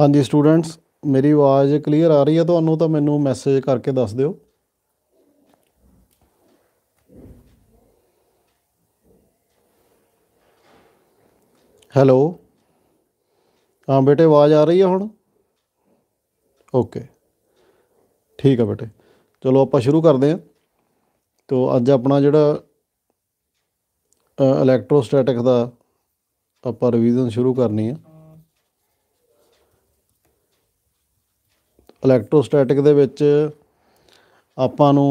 ਹਾਂਜੀ ਸਟੂਡੈਂਟਸ ਮੇਰੀ ਆਵਾਜ਼ ਕਲੀਅਰ ਆ ਰਹੀ ਹੈ ਤੁਹਾਨੂੰ ਤਾਂ ਮੈਨੂੰ ਮੈਸੇਜ ਕਰਕੇ ਦੱਸ ਦਿਓ ਹੈਲੋ ਹਾਂ ਬੇਟੇ ਆਵਾਜ਼ ਆ ਰਹੀ ਹੈ ਹੁਣ ਓਕੇ ਠੀਕ ਹੈ ਬੇਟੇ ਚਲੋ ਆਪਾਂ ਸ਼ੁਰੂ ਕਰਦੇ ਹਾਂ ਤੋਂ ਅੱਜ ਆਪਣਾ ਜਿਹੜਾ ਇਲੈਕਟ੍ਰੋਸਟੈਟਿਕ ਦਾ ਆਪਾਂ ਰਿਵੀਜ਼ਨ ਸ਼ੁਰੂ ਕਰਨੀ ਹੈ ਇਲੈਕਟ੍ਰੋਸਟੈਟਿਕ ਦੇ ਵਿੱਚ ਆਪਾਂ ਨੂੰ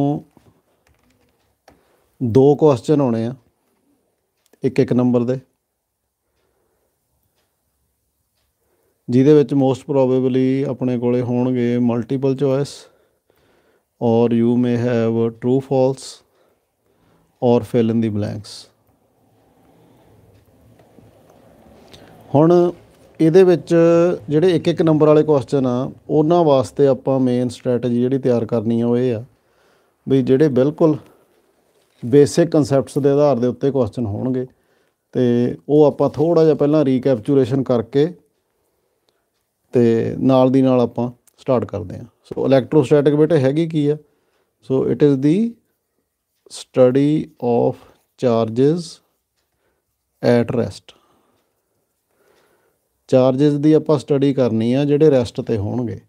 ਦੋ ਕੁਐਸਚਨ ਹੋਣੇ ਆ ਇੱਕ ਇੱਕ ਨੰਬਰ ਦੇ ਜਿਹਦੇ ਵਿੱਚ ਮੋਸਟ ਪ੍ਰੋਬੇਬਲੀ ਆਪਣੇ ਕੋਲੇ ਹੋਣਗੇ multiple choice or you may have true false or fill in the blanks ਹੁਣ ਇਹਦੇ ਵਿੱਚ ਜਿਹੜੇ ਇੱਕ ਇੱਕ ਨੰਬਰ ਵਾਲੇ ਕੁਐਸਚਨ ਆ ਉਹਨਾਂ ਵਾਸਤੇ ਆਪਾਂ ਮੇਨ ਸਟ੍ਰੈਟਜੀ ਜਿਹੜੀ ਤਿਆਰ ਕਰਨੀ ਆ ਉਹ ਇਹ ਆ ਵੀ ਜਿਹੜੇ ਬਿਲਕੁਲ ਬੇਸਿਕ ਕਨਸੈਪਟਸ ਦੇ ਆਧਾਰ ਦੇ ਉੱਤੇ ਕੁਐਸਚਨ ਹੋਣਗੇ ਤੇ ਉਹ ਆਪਾਂ ਥੋੜਾ ਜਿਹਾ ਪਹਿਲਾਂ ਰੀਕੈਪਚੂਰੇਸ਼ਨ ਕਰਕੇ ਤੇ ਨਾਲ ਦੀ ਨਾਲ ਆਪਾਂ ਸਟਾਰਟ ਕਰਦੇ ਆ ਸੋ ਇਲੈਕਟ੍ਰੋਸਟੈਟਿਕ ਬੇਟੇ ਹੈਗੀ ਕੀ ਆ so it is the study of charges at rest charges ਦੀ ਆਪਾਂ ਸਟੱਡੀ ਕਰਨੀ ਆ ਜਿਹੜੇ ਰੈਸਟ ਤੇ ਹੋਣਗੇ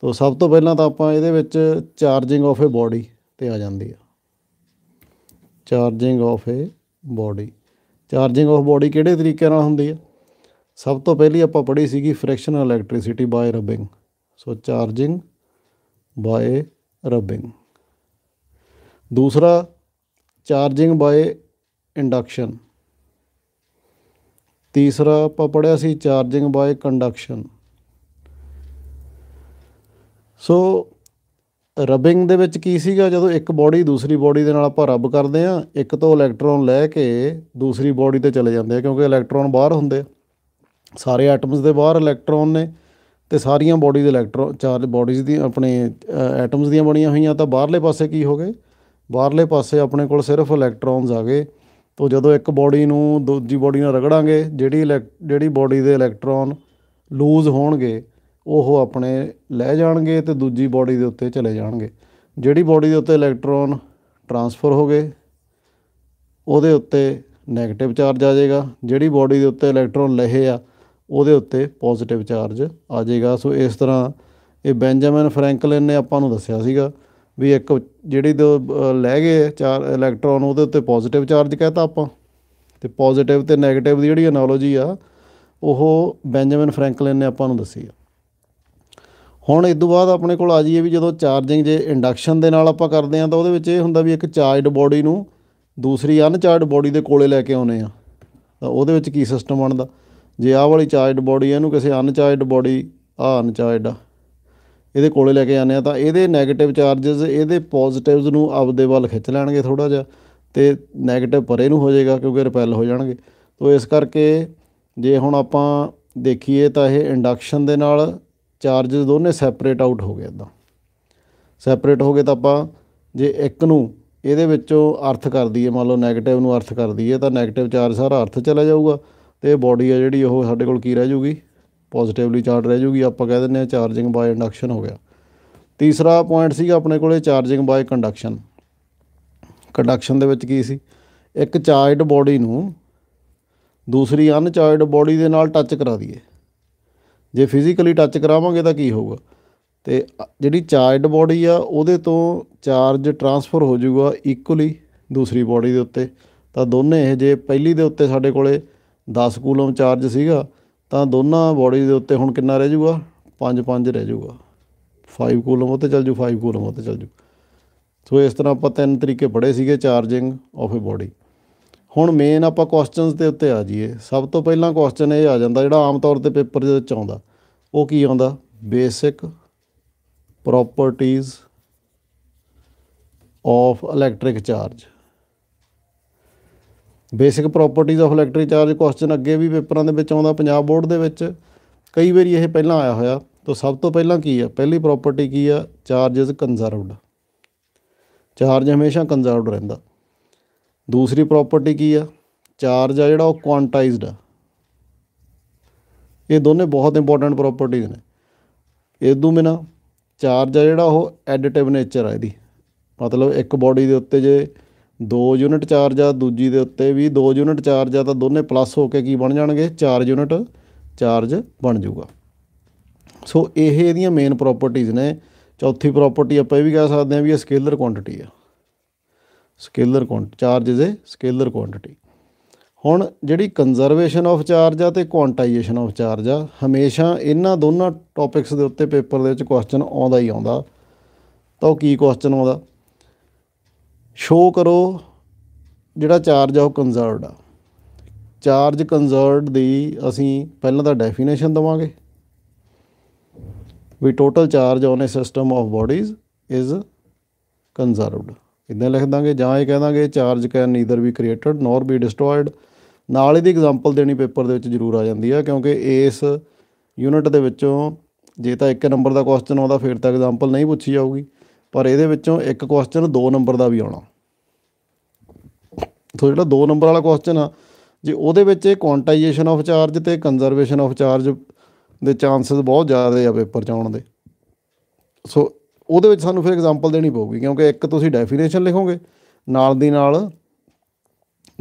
ਤੋਂ ਸਭ ਤੋਂ ਪਹਿਲਾਂ ਤਾਂ ਆਪਾਂ ਇਹਦੇ ਵਿੱਚ ਚਾਰਜਿੰਗ ਆਫ ਅ ਬਾਡੀ ਤੇ ਆ ਜਾਂਦੀ ਆ charging of a body charging of body ਕਿਹੜੇ ਤਰੀਕੇ ਨਾਲ ਹੁੰਦੀ ਆ ਸਭ ਤੋਂ ਪਹਿਲੀ ਆਪਾਂ ਪੜ੍ਹੀ ਸੀਗੀ frictional electricity by rubbing so charging by rubbing ਦੂਸਰਾ ਚਾਰਜਿੰਗ ਬਾਏ ਇੰਡਕਸ਼ਨ ਤੀਸਰਾ ਆਪਾਂ ਪੜਿਆ ਸੀ charging by conduction so rubbing ਦੇ ਵਿੱਚ ਕੀ ਸੀਗਾ ਜਦੋਂ ਇੱਕ ਬਾਡੀ ਦੂਸਰੀ ਬਾਡੀ ਦੇ ਨਾਲ ਆਪਾਂ ਰਬ ਕਰਦੇ ਆ ਇੱਕ ਤੋਂ ਇਲੈਕਟ੍ਰੋਨ ਲੈ ਕੇ ਦੂਸਰੀ ਬਾਡੀ ਤੇ ਚਲੇ ਜਾਂਦੇ ਆ ਕਿਉਂਕਿ ਇਲੈਕਟ੍ਰੋਨ ਬਾਹਰ ਹੁੰਦੇ ਸਾਰੇ ਐਟਮਸ ਦੇ ਬਾਹਰ ਇਲੈਕਟ੍ਰੋਨ ਨੇ ਤੇ ਸਾਰੀਆਂ ਬਾਡੀ ਦੇ ਇਲੈਕਟ੍ਰੋਨ ਚਾਰਜ ਬਾਡੀਜ਼ ਦੀ ਆਪਣੇ ਐਟਮਸ ਦੀਆਂ ਬਣੀਆਂ ਹੋਈਆਂ ਤਾਂ ਬਾਹਰਲੇ ਪਾਸੇ ਕੀ ਹੋ ਗਏ ਬਾਹਰਲੇ ਪਾਸੇ ਆਪਣੇ ਕੋਲ ਸਿਰਫ ਇਲੈਕਟ੍ਰੋਨਸ ਆ ਗਏ ਤੋ ਜਦੋਂ ਇੱਕ ਬਾਡੀ ਨੂੰ ਦੂਜੀ ਬਾਡੀ ਨਾਲ ਰਗੜਾਂਗੇ ਜਿਹੜੀ ਜਿਹੜੀ ਬਾਡੀ ਦੇ ਇਲੈਕਟ੍ਰੋਨ ਲੂਜ਼ ਹੋਣਗੇ ਉਹ ਆਪਣੇ ਲੈ ਜਾਣਗੇ ਤੇ ਦੂਜੀ ਬਾਡੀ ਦੇ ਉੱਤੇ ਚਲੇ ਜਾਣਗੇ ਜਿਹੜੀ ਬਾਡੀ ਦੇ ਉੱਤੇ ਇਲੈਕਟ੍ਰੋਨ ਟਰਾਂਸਫਰ ਹੋ ਗਏ ਉਹਦੇ ਉੱਤੇ 네ਗੇਟਿਵ ਚਾਰਜ ਆ ਜਾਏਗਾ ਜਿਹੜੀ ਬਾਡੀ ਦੇ ਉੱਤੇ ਇਲੈਕਟ੍ਰੋਨ ਲਹੇ ਆ ਉਹਦੇ ਉੱਤੇ ਪੋਜ਼ਿਟਿਵ ਚਾਰਜ ਆ ਜਾਏਗਾ ਸੋ ਇਸ ਤਰ੍ਹਾਂ ਇਹ ਬੈਂਜਾਮਿਨ ਫਰੈਂਕਲਿਨ ਨੇ ਆਪਾਂ ਨੂੰ ਦੱਸਿਆ ਸੀਗਾ ਵੀ ਇੱਕ ਜਿਹੜੀ ਦੋ ਲੈ ਗਏ ਚਾਰ ਇਲੈਕਟ੍ਰੋਨ ਉਹਦੇ ਉੱਤੇ ਪੋਜ਼ਿਟਿਵ ਚਾਰਜ ਕਹਤਾ ਆਪਾਂ ਤੇ ਪੋਜ਼ਿਟਿਵ ਤੇ 네ਗੇਟਿਵ ਦੀ ਜਿਹੜੀ ਐਨਾਲੋਜੀ ਆ ਉਹ ਬੈਂਜਾਮਿਨ ਫ੍ਰੈਂਕਲਿਨ ਨੇ ਆਪਾਂ ਨੂੰ ਦੱਸੀ ਆ ਹੁਣ ਇਸ ਤੋਂ ਬਾਅਦ ਆਪਣੇ ਕੋਲ ਆ ਜਾਈਏ ਵੀ ਜਦੋਂ ਚਾਰਜਿੰਗ ਜੇ ਇੰਡਕਸ਼ਨ ਦੇ ਨਾਲ ਆਪਾਂ ਕਰਦੇ ਆ ਤਾਂ ਉਹਦੇ ਵਿੱਚ ਇਹ ਹੁੰਦਾ ਵੀ ਇੱਕ ਚਾਰਜਡ ਬੋਡੀ ਨੂੰ ਦੂਸਰੀ ਅਨਚਾਰਜਡ ਬੋਡੀ ਦੇ ਕੋਲੇ ਲੈ ਕੇ ਆਉਨੇ ਆ ਤਾਂ ਉਹਦੇ ਵਿੱਚ ਕੀ ਸਿਸਟਮ ਬਣਦਾ ਜੇ ਆਹ ਵਾਲੀ ਚਾਰਜਡ ਬੋਡੀ ਇਹਨੂੰ ਕਿਸੇ ਅਨਚਾਰਜਡ ਬੋਡੀ ਆ ਅਨਚਾਰਜਡ ਆ ਇਹਦੇ ਕੋਲੇ ਲੈ ਕੇ ਆਨੇ ਆ ਤਾਂ ਇਹਦੇ 네ਗੇਟਿਵ ਚਾਰजेस ਇਹਦੇ ਪੋਜ਼ਿਟਿਵਸ ਨੂੰ ਆਪਦੇ ਵੱਲ ਖਿੱਚ ਲੈਣਗੇ ਥੋੜਾ ਜਿਹਾ ਤੇ 네ਗੇਟਿਵ ਪਰੇ ਨੂੰ ਹੋ ਜਾਏਗਾ ਕਿਉਂਕਿ ਰਿਪੈਲ ਹੋ ਜਾਣਗੇ ਤੋਂ ਇਸ ਕਰਕੇ ਜੇ ਹੁਣ ਆਪਾਂ ਦੇਖੀਏ ਤਾਂ ਇਹ ਇੰਡਕਸ਼ਨ ਦੇ ਨਾਲ ਚਾਰजेस ਦੋਨੇ ਸੈਪਰੇਟ ਆਊਟ ਹੋ ਗਏ ਇਦਾਂ ਸੈਪਰੇਟ ਹੋ ਗਏ ਤਾਂ ਆਪਾਂ ਜੇ ਇੱਕ ਨੂੰ ਇਹਦੇ ਵਿੱਚੋਂ ਅਰਥ ਕਰ ਦਈਏ ਮੰਨ ਲਓ 네ਗੇਟਿਵ ਨੂੰ ਅਰਥ ਕਰ ਦਈਏ ਤਾਂ 네ਗੇਟਿਵ ਚਾਰਜ ਸਾਰਾ ਅਰਥ ਚਲਾ ਜਾਊਗਾ ਤੇ ਬਾਡੀ ਆ ਜਿਹੜੀ ਉਹ ਸਾਡੇ ਕੋਲ ਕੀ ਰਹਿ ਜਾਊਗੀ ਪੋਜ਼ਿਟਿਵਲੀ ਚਾਰਜ ਰਹਿ ਜੂਗੀ ਆਪਾਂ ਕਹਿ ਦਿੰਨੇ ਆ ਚਾਰਜਿੰਗ ਬਾਏ ਇੰਡਕਸ਼ਨ ਹੋ ਗਿਆ ਤੀਸਰਾ ਪੁਆਇੰਟ ਸੀਗਾ ਆਪਣੇ ਕੋਲੇ ਚਾਰਜਿੰਗ ਬਾਏ ਕੰਡਕਸ਼ਨ ਕੰਡਕਸ਼ਨ ਦੇ ਵਿੱਚ ਕੀ ਸੀ ਇੱਕ ਚਾਰਜਡ ਬਾਡੀ ਨੂੰ ਦੂਸਰੀ ਅਨਚਾਰਜਡ ਬਾਡੀ ਦੇ ਨਾਲ ਟੱਚ ਕਰਾ ਦਈਏ ਜੇ ਫਿਜ਼ੀਕਲੀ ਟੱਚ ਕਰਾਵਾਂਗੇ ਤਾਂ ਕੀ ਹੋਊਗਾ ਤੇ ਜਿਹੜੀ ਚਾਰਜਡ ਬਾਡੀ ਆ ਉਹਦੇ ਤੋਂ ਚਾਰਜ ਟਰਾਂਸਫਰ ਹੋ ਜਾਊਗਾ ਇਕੁਅਲੀ ਦੂਸਰੀ ਬਾਡੀ ਦੇ ਉੱਤੇ ਤਾਂ ਦੋਨੇ ਇਹ ਜੇ ਪਹਿਲੀ ਦੇ ਉੱਤੇ ਸਾਡੇ ਕੋਲੇ 10 ਕੂਲਮ ਚਾਰਜ ਸੀਗਾ ਤਾਂ ਦੋਨਾਂ ਬਾਡੀ ਦੇ ਉੱਤੇ ਹੁਣ ਕਿੰਨਾ ਰਹਿ ਜਾਊਗਾ 5 5 ਰਹਿ ਜਾਊਗਾ 5 ਕੋਲਮ ਉੱਤੇ ਚੱਲ ਜੂ 5 ਕੋਲਮ ਉੱਤੇ ਚੱਲ ਜੂ ਸੋ ਇਸ ਤਰ੍ਹਾਂ ਆਪਾਂ ਤਿੰਨ ਤਰੀਕੇ ਪੜੇ ਸੀਗੇ ਚਾਰਜਿੰਗ ਆਫ ਅ ਬਾਡੀ ਹੁਣ ਮੇਨ ਆਪਾਂ ਕੁਐਸਚਨਸ ਦੇ ਉੱਤੇ ਆ ਜਾਈਏ ਸਭ ਤੋਂ ਪਹਿਲਾਂ ਕੁਐਸਚਨ ਇਹ ਆ ਜਾਂਦਾ ਜਿਹੜਾ ਆਮ ਤੌਰ ਤੇ ਪੇਪਰ ਦੇ ਵਿੱਚ ਆਉਂਦਾ ਉਹ ਕੀ ਆਉਂਦਾ basic properties of electric charge basic properties of electric charge question ਅੱਗੇ ਵੀ ਪੇਪਰਾਂ ਦੇ ਵਿੱਚ ਆਉਂਦਾ ਪੰਜਾਬ ਬੋਰਡ ਦੇ ਵਿੱਚ ਕਈ ਵਾਰੀ ਇਹ ਪਹਿਲਾਂ ਆਇਆ ਹੋਇਆ ਤਾਂ ਸਭ ਤੋਂ ਪਹਿਲਾਂ ਕੀ ਆ ਪਹਿਲੀ ਪ੍ਰਾਪਰਟੀ ਕੀ ਆ ਚਾਰਜਸ ਕਨਜ਼ਰਵਡ ਕੰਜ਼ਰਵਡ ਚਾਰਜ ਹਮੇਸ਼ਾ ਕੰਜ਼ਰਵਡ ਰਹਿੰਦਾ ਦੂਸਰੀ ਪ੍ਰਾਪਰਟੀ ਕੀ ਆ ਚਾਰਜ ਆ ਜਿਹੜਾ ਉਹ ਕੁਆਂਟਾਈਜ਼ਡ ਆ ਇਹ ਦੋਨੇ ਬਹੁਤ ਇੰਪੋਰਟੈਂਟ ਪ੍ਰਾਪਰਟੀਜ਼ ਨੇ ਇਸ ਤੋਂ ਬਿਨਾ ਚਾਰਜ ਆ ਜਿਹੜਾ ਉਹ ਐਡਿਟਿਵ ਨੇਚਰ ਆ ਇਹਦੀ ਮਤਲਬ ਇੱਕ ਬਾਡੀ ਦੇ ਉੱਤੇ ਜੇ ਦੋ ਯੂਨਿਟ ਚਾਰਜ ਆ ਦੂਜੀ ਦੇ ਉੱਤੇ ਵੀ ਦੋ ਯੂਨਿਟ ਚਾਰਜ ਆ ਤਾਂ ਦੋਨੇ ਪਲੱਸ ਹੋ ਕੇ ਕੀ ਬਣ ਜਾਣਗੇ ਚਾਰ ਯੂਨਿਟ ਚਾਰਜ ਬਣ ਜਾਊਗਾ ਸੋ ਇਹ ਇਹਦੀਆਂ ਮੇਨ ਪ੍ਰਾਪਰਟੀਆਂ ਨੇ ਚੌਥੀ ਪ੍ਰਾਪਰਟੀ ਆਪਾਂ ਇਹ ਵੀ ਕਹਿ ਸਕਦੇ ਆ ਵੀ ਇਹ ਸਕੇਲਰ ਕੁਆਂਟੀਟੀ ਆ scalar quantity charge is a scaler quantity ਹੁਣ ਜਿਹੜੀ ਕੰਜ਼ਰਵੇਸ਼ਨ ਆਫ ਚਾਰਜ ਆ ਤੇ ਕੁਆਂਟਾਈਜੇਸ਼ਨ ਆਫ ਚਾਰਜ ਆ ਹਮੇਸ਼ਾ ਇਹਨਾਂ ਦੋਨਾਂ ਟੌਪਿਕਸ ਦੇ ਉੱਤੇ ਪੇਪਰ ਦੇ ਵਿੱਚ ਕੁਐਸਚਨ ਆਉਂਦਾ ਹੀ ਆਉਂਦਾ ਤਾਂ ਉਹ ਕੀ ਕੁਐਸਚਨ ਆਉਂਦਾ ਸ਼ੋ ਕਰੋ ਜਿਹੜਾ ਚਾਰਜ ਆ ਉਹ ਕਨਜ਼ਰਵਡ ਆ ਚਾਰਜ ਕਨਜ਼ਰਵਡ ਦੀ ਅਸੀਂ ਪਹਿਲਾਂ ਤਾਂ ਡੈਫੀਨੇਸ਼ਨ ਦਵਾਂਗੇ ਵੀ total charge on a system of bodies is conserved ਇਦਾਂ ਲਿਖ ਦਾਂਗੇ ਜਾਂ ਇਹ ਕਹਿ ਦਾਂਗੇ charge can neither be created nor be destroyed ਨਾਲ ਇਹਦੀ ਐਗਜ਼ਾਮਪਲ ਦੇਣੀ ਪੇਪਰ ਦੇ ਵਿੱਚ ਜ਼ਰੂਰ ਆ ਜਾਂਦੀ ਆ ਕਿਉਂਕਿ ਇਸ ਯੂਨਿਟ ਦੇ ਵਿੱਚੋਂ ਜੇ ਤਾਂ ਇੱਕ ਨੰਬਰ ਦਾ ਕੁਐਸਚਨ ਆਉਂਦਾ ਫਿਰ ਤਾਂ ਐਗਜ਼ਾਮਪਲ ਨਹੀਂ ਪੁੱਛੀ ਜਾਊਗੀ ਪਰ ਇਹਦੇ ਵਿੱਚੋਂ ਇੱਕ ਕੁਐਸਚਨ 2 ਨੰਬਰ ਦਾ ਵੀ ਆਉਣਾ ਸੋ ਜਿਹੜਾ 2 ਨੰਬਰ ਵਾਲਾ ਕੁਐਸਚਨ ਆ ਜੇ ਉਹਦੇ ਵਿੱਚ ਇਹ ਕੁਆਂਟਾਈਜੇਸ਼ਨ ਆਫ ਚਾਰਜ ਤੇ ਕੰਜ਼ਰਵੇਸ਼ਨ ਆਫ ਚਾਰਜ ਦੇ ਚਾਂਸਸ ਬਹੁਤ ਜ਼ਿਆਦਾ ਆ ਪੇਪਰ ਚ ਆਉਣ ਦੇ ਸੋ ਉਹਦੇ ਵਿੱਚ ਸਾਨੂੰ ਫਿਰ ਐਗਜ਼ਾਮਪਲ ਦੇਣੀ ਪਊਗੀ ਕਿਉਂਕਿ ਇੱਕ ਤੁਸੀਂ ਡੈਫੀਨੇਸ਼ਨ ਲਿਖੋਗੇ ਨਾਲ ਦੀ ਨਾਲ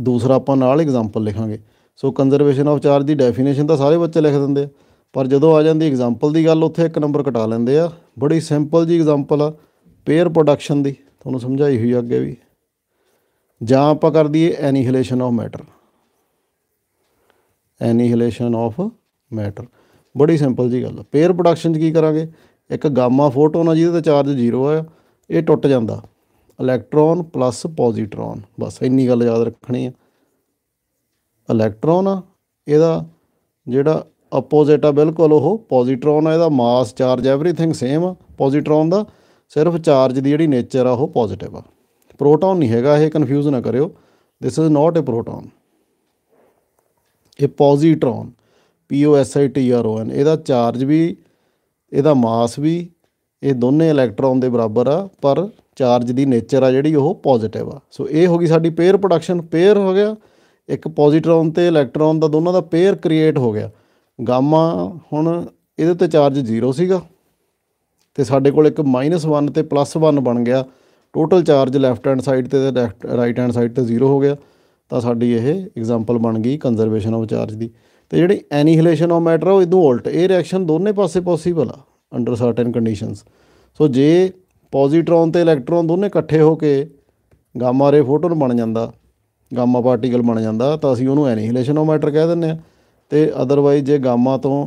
ਦੂਸਰਾ ਆਪਾਂ ਨਾਲ ਐਗਜ਼ਾਮਪਲ ਲਿਖਾਂਗੇ ਸੋ ਕੰਜ਼ਰਵੇਸ਼ਨ ਆਫ ਚਾਰਜ ਦੀ ਡੈਫੀਨੇਸ਼ਨ ਤਾਂ ਸਾਰੇ ਬੱਚੇ ਲਿਖ ਦਿੰਦੇ ਆ ਪਰ ਜਦੋਂ ਆ ਜਾਂਦੀ ਐਗਜ਼ਾਮਪਲ ਦੀ ਗੱਲ ਉੱਥੇ ਇੱਕ ਨੰਬਰ ਕਟਾ ਲੈਂਦੇ ਆ ਬੜੀ ਸਿੰਪਲ ਜੀ ਐਗਜ਼ਾਮਪਲ ਆ ਪੇਅਰ ਪ੍ਰੋਡਕਸ਼ਨ ਦੀ ਤੁਹਾਨੂੰ ਸਮਝਾਈ ਹੋਈ ਅੱਗੇ ਵੀ ਜਾਂ ਆਪਾਂ ਕਰ ਦਈਏ annihilation of matter annihilation of matter ਬੜੀ ਸਿੰਪਲ ਜੀ ਗੱਲ ਪੇਅਰ ਪ੍ਰੋਡਕਸ਼ਨ 'ਚ ਕੀ ਕਰਾਂਗੇ ਇੱਕ ਗਾਮਾ ਫੋਟੋਨ ਆ ਜਿਹਦੇ ਤੇ ਚਾਰਜ ਜ਼ੀਰੋ ਆ ਇਹ ਟੁੱਟ ਜਾਂਦਾ ਇਲੈਕਟ੍ਰੋਨ ਪਲੱਸ ਪੋਜ਼ਿਟ੍ਰੋਨ ਬਸ ਇੰਨੀ ਗੱਲ ਯਾਦ ਰੱਖਣੀ ਆ ਇਲੈਕਟ੍ਰੋਨ ਆ ਇਹਦਾ ਜਿਹੜਾ ਆਪੋਜ਼ਿਟ ਆ ਬਿਲਕੁਲ ਉਹ ਪੋਜ਼ਿਟ੍ਰੋਨ ਆ ਇਹਦਾ ਮਾਸ ਚਾਰਜ ਐਵਰੀਥਿੰਗ ਸੇਮ ਆ ਪੋਜ਼ਿਟ੍ਰੋਨ ਦਾ ਸਿਰਫ ਚਾਰਜ ਦੀ ਜਿਹੜੀ ਨੇਚਰ ਆ ਉਹ ਪੋਜ਼ਿਟਿਵ ਆ ਪ੍ਰੋਟੋਨ ਨਹੀਂ ਹੈਗਾ ਇਹ ਕਨਫਿਊਜ਼ ਨਾ ਕਰਿਓ this is not a proton ਇਹ positron P O S I T R O N ਇਹਦਾ ਚਾਰਜ ਵੀ ਇਹਦਾ ਮਾਸ ਵੀ ਇਹ ਦੋਨੇ ਇਲੈਕਟ੍ਰੋਨ ਦੇ ਬਰਾਬਰ ਆ ਪਰ ਚਾਰਜ ਦੀ ਨੇਚਰ ਆ ਜਿਹੜੀ ਉਹ ਪੋਜ਼ਿਟਿਵ ਆ ਸੋ ਇਹ ਹੋ ਗਈ ਸਾਡੀ ਪੇਅਰ ਪ੍ਰੋਡਕਸ਼ਨ ਪੇਅਰ ਹੋ ਗਿਆ ਇੱਕ ਪੋਜ਼ਿਟ੍ਰੋਨ ਤੇ ਇਲੈਕਟ੍ਰੋਨ ਦਾ ਦੋਨਾਂ ਦਾ ਪੇਅਰ ਕ੍ਰੀਏਟ ਹੋ ਗਿਆ ਗਾਮਾ ਹੁਣ ਇਹਦੇ ਤੇ ਚਾਰਜ 0 ਸੀਗਾ ਤੇ ਸਾਡੇ ਕੋਲ ਇੱਕ -1 ਤੇ +1 ਬਣ ਗਿਆ total charge left hand side ਤੇ ਤੇ ਰਾਈਟ ਹੈਂਡ ਸਾਈਡ ਤੇ ਜ਼ੀਰੋ ਹੋ ਗਿਆ ਤਾਂ ਸਾਡੀ ਇਹ ਐਗਜ਼ਾਮਪਲ ਬਣ ਗਈ ਕੰਜ਼ਰਵੇਸ਼ਨ ਆਫ ਚਾਰਜ ਦੀ ਤੇ ਜਿਹੜੀ ਐਨੀਹਿਲੇਸ਼ਨ ਆਫ ਮੈਟਰ ਉਹ ਇਦੋਂ ਉਲਟ ਇਹ ਰਿਐਕਸ਼ਨ ਦੋਨੇ ਪਾਸੇ ਪੋਸੀਬਲ ਆ ਅੰਡਰ ਸਰਟਨ ਕੰਡੀਸ਼ਨਸ ਸੋ ਜੇ ਪੋਜ਼ਿਟ੍ਰੋਨ ਤੇ ਇਲੈਕਟ੍ਰੋਨ ਦੋਨੇ ਇਕੱਠੇ ਹੋ ਕੇ ਗਾਮਾ ਰੇ ਫੋਟੋਨ ਬਣ ਜਾਂਦਾ ਗਾਮਾ ਪਾਰਟੀਕਲ ਬਣ ਜਾਂਦਾ ਤਾਂ ਅਸੀਂ ਉਹਨੂੰ ਐਨੀਹਿਲੇਸ਼ਨ ਆਫ ਮੈਟਰ ਕਹਿ ਦਿੰਦੇ ਆ ਤੇ ਅਦਰਵਾਈਜ਼ ਜੇ ਗਾਮਾ ਤੋਂ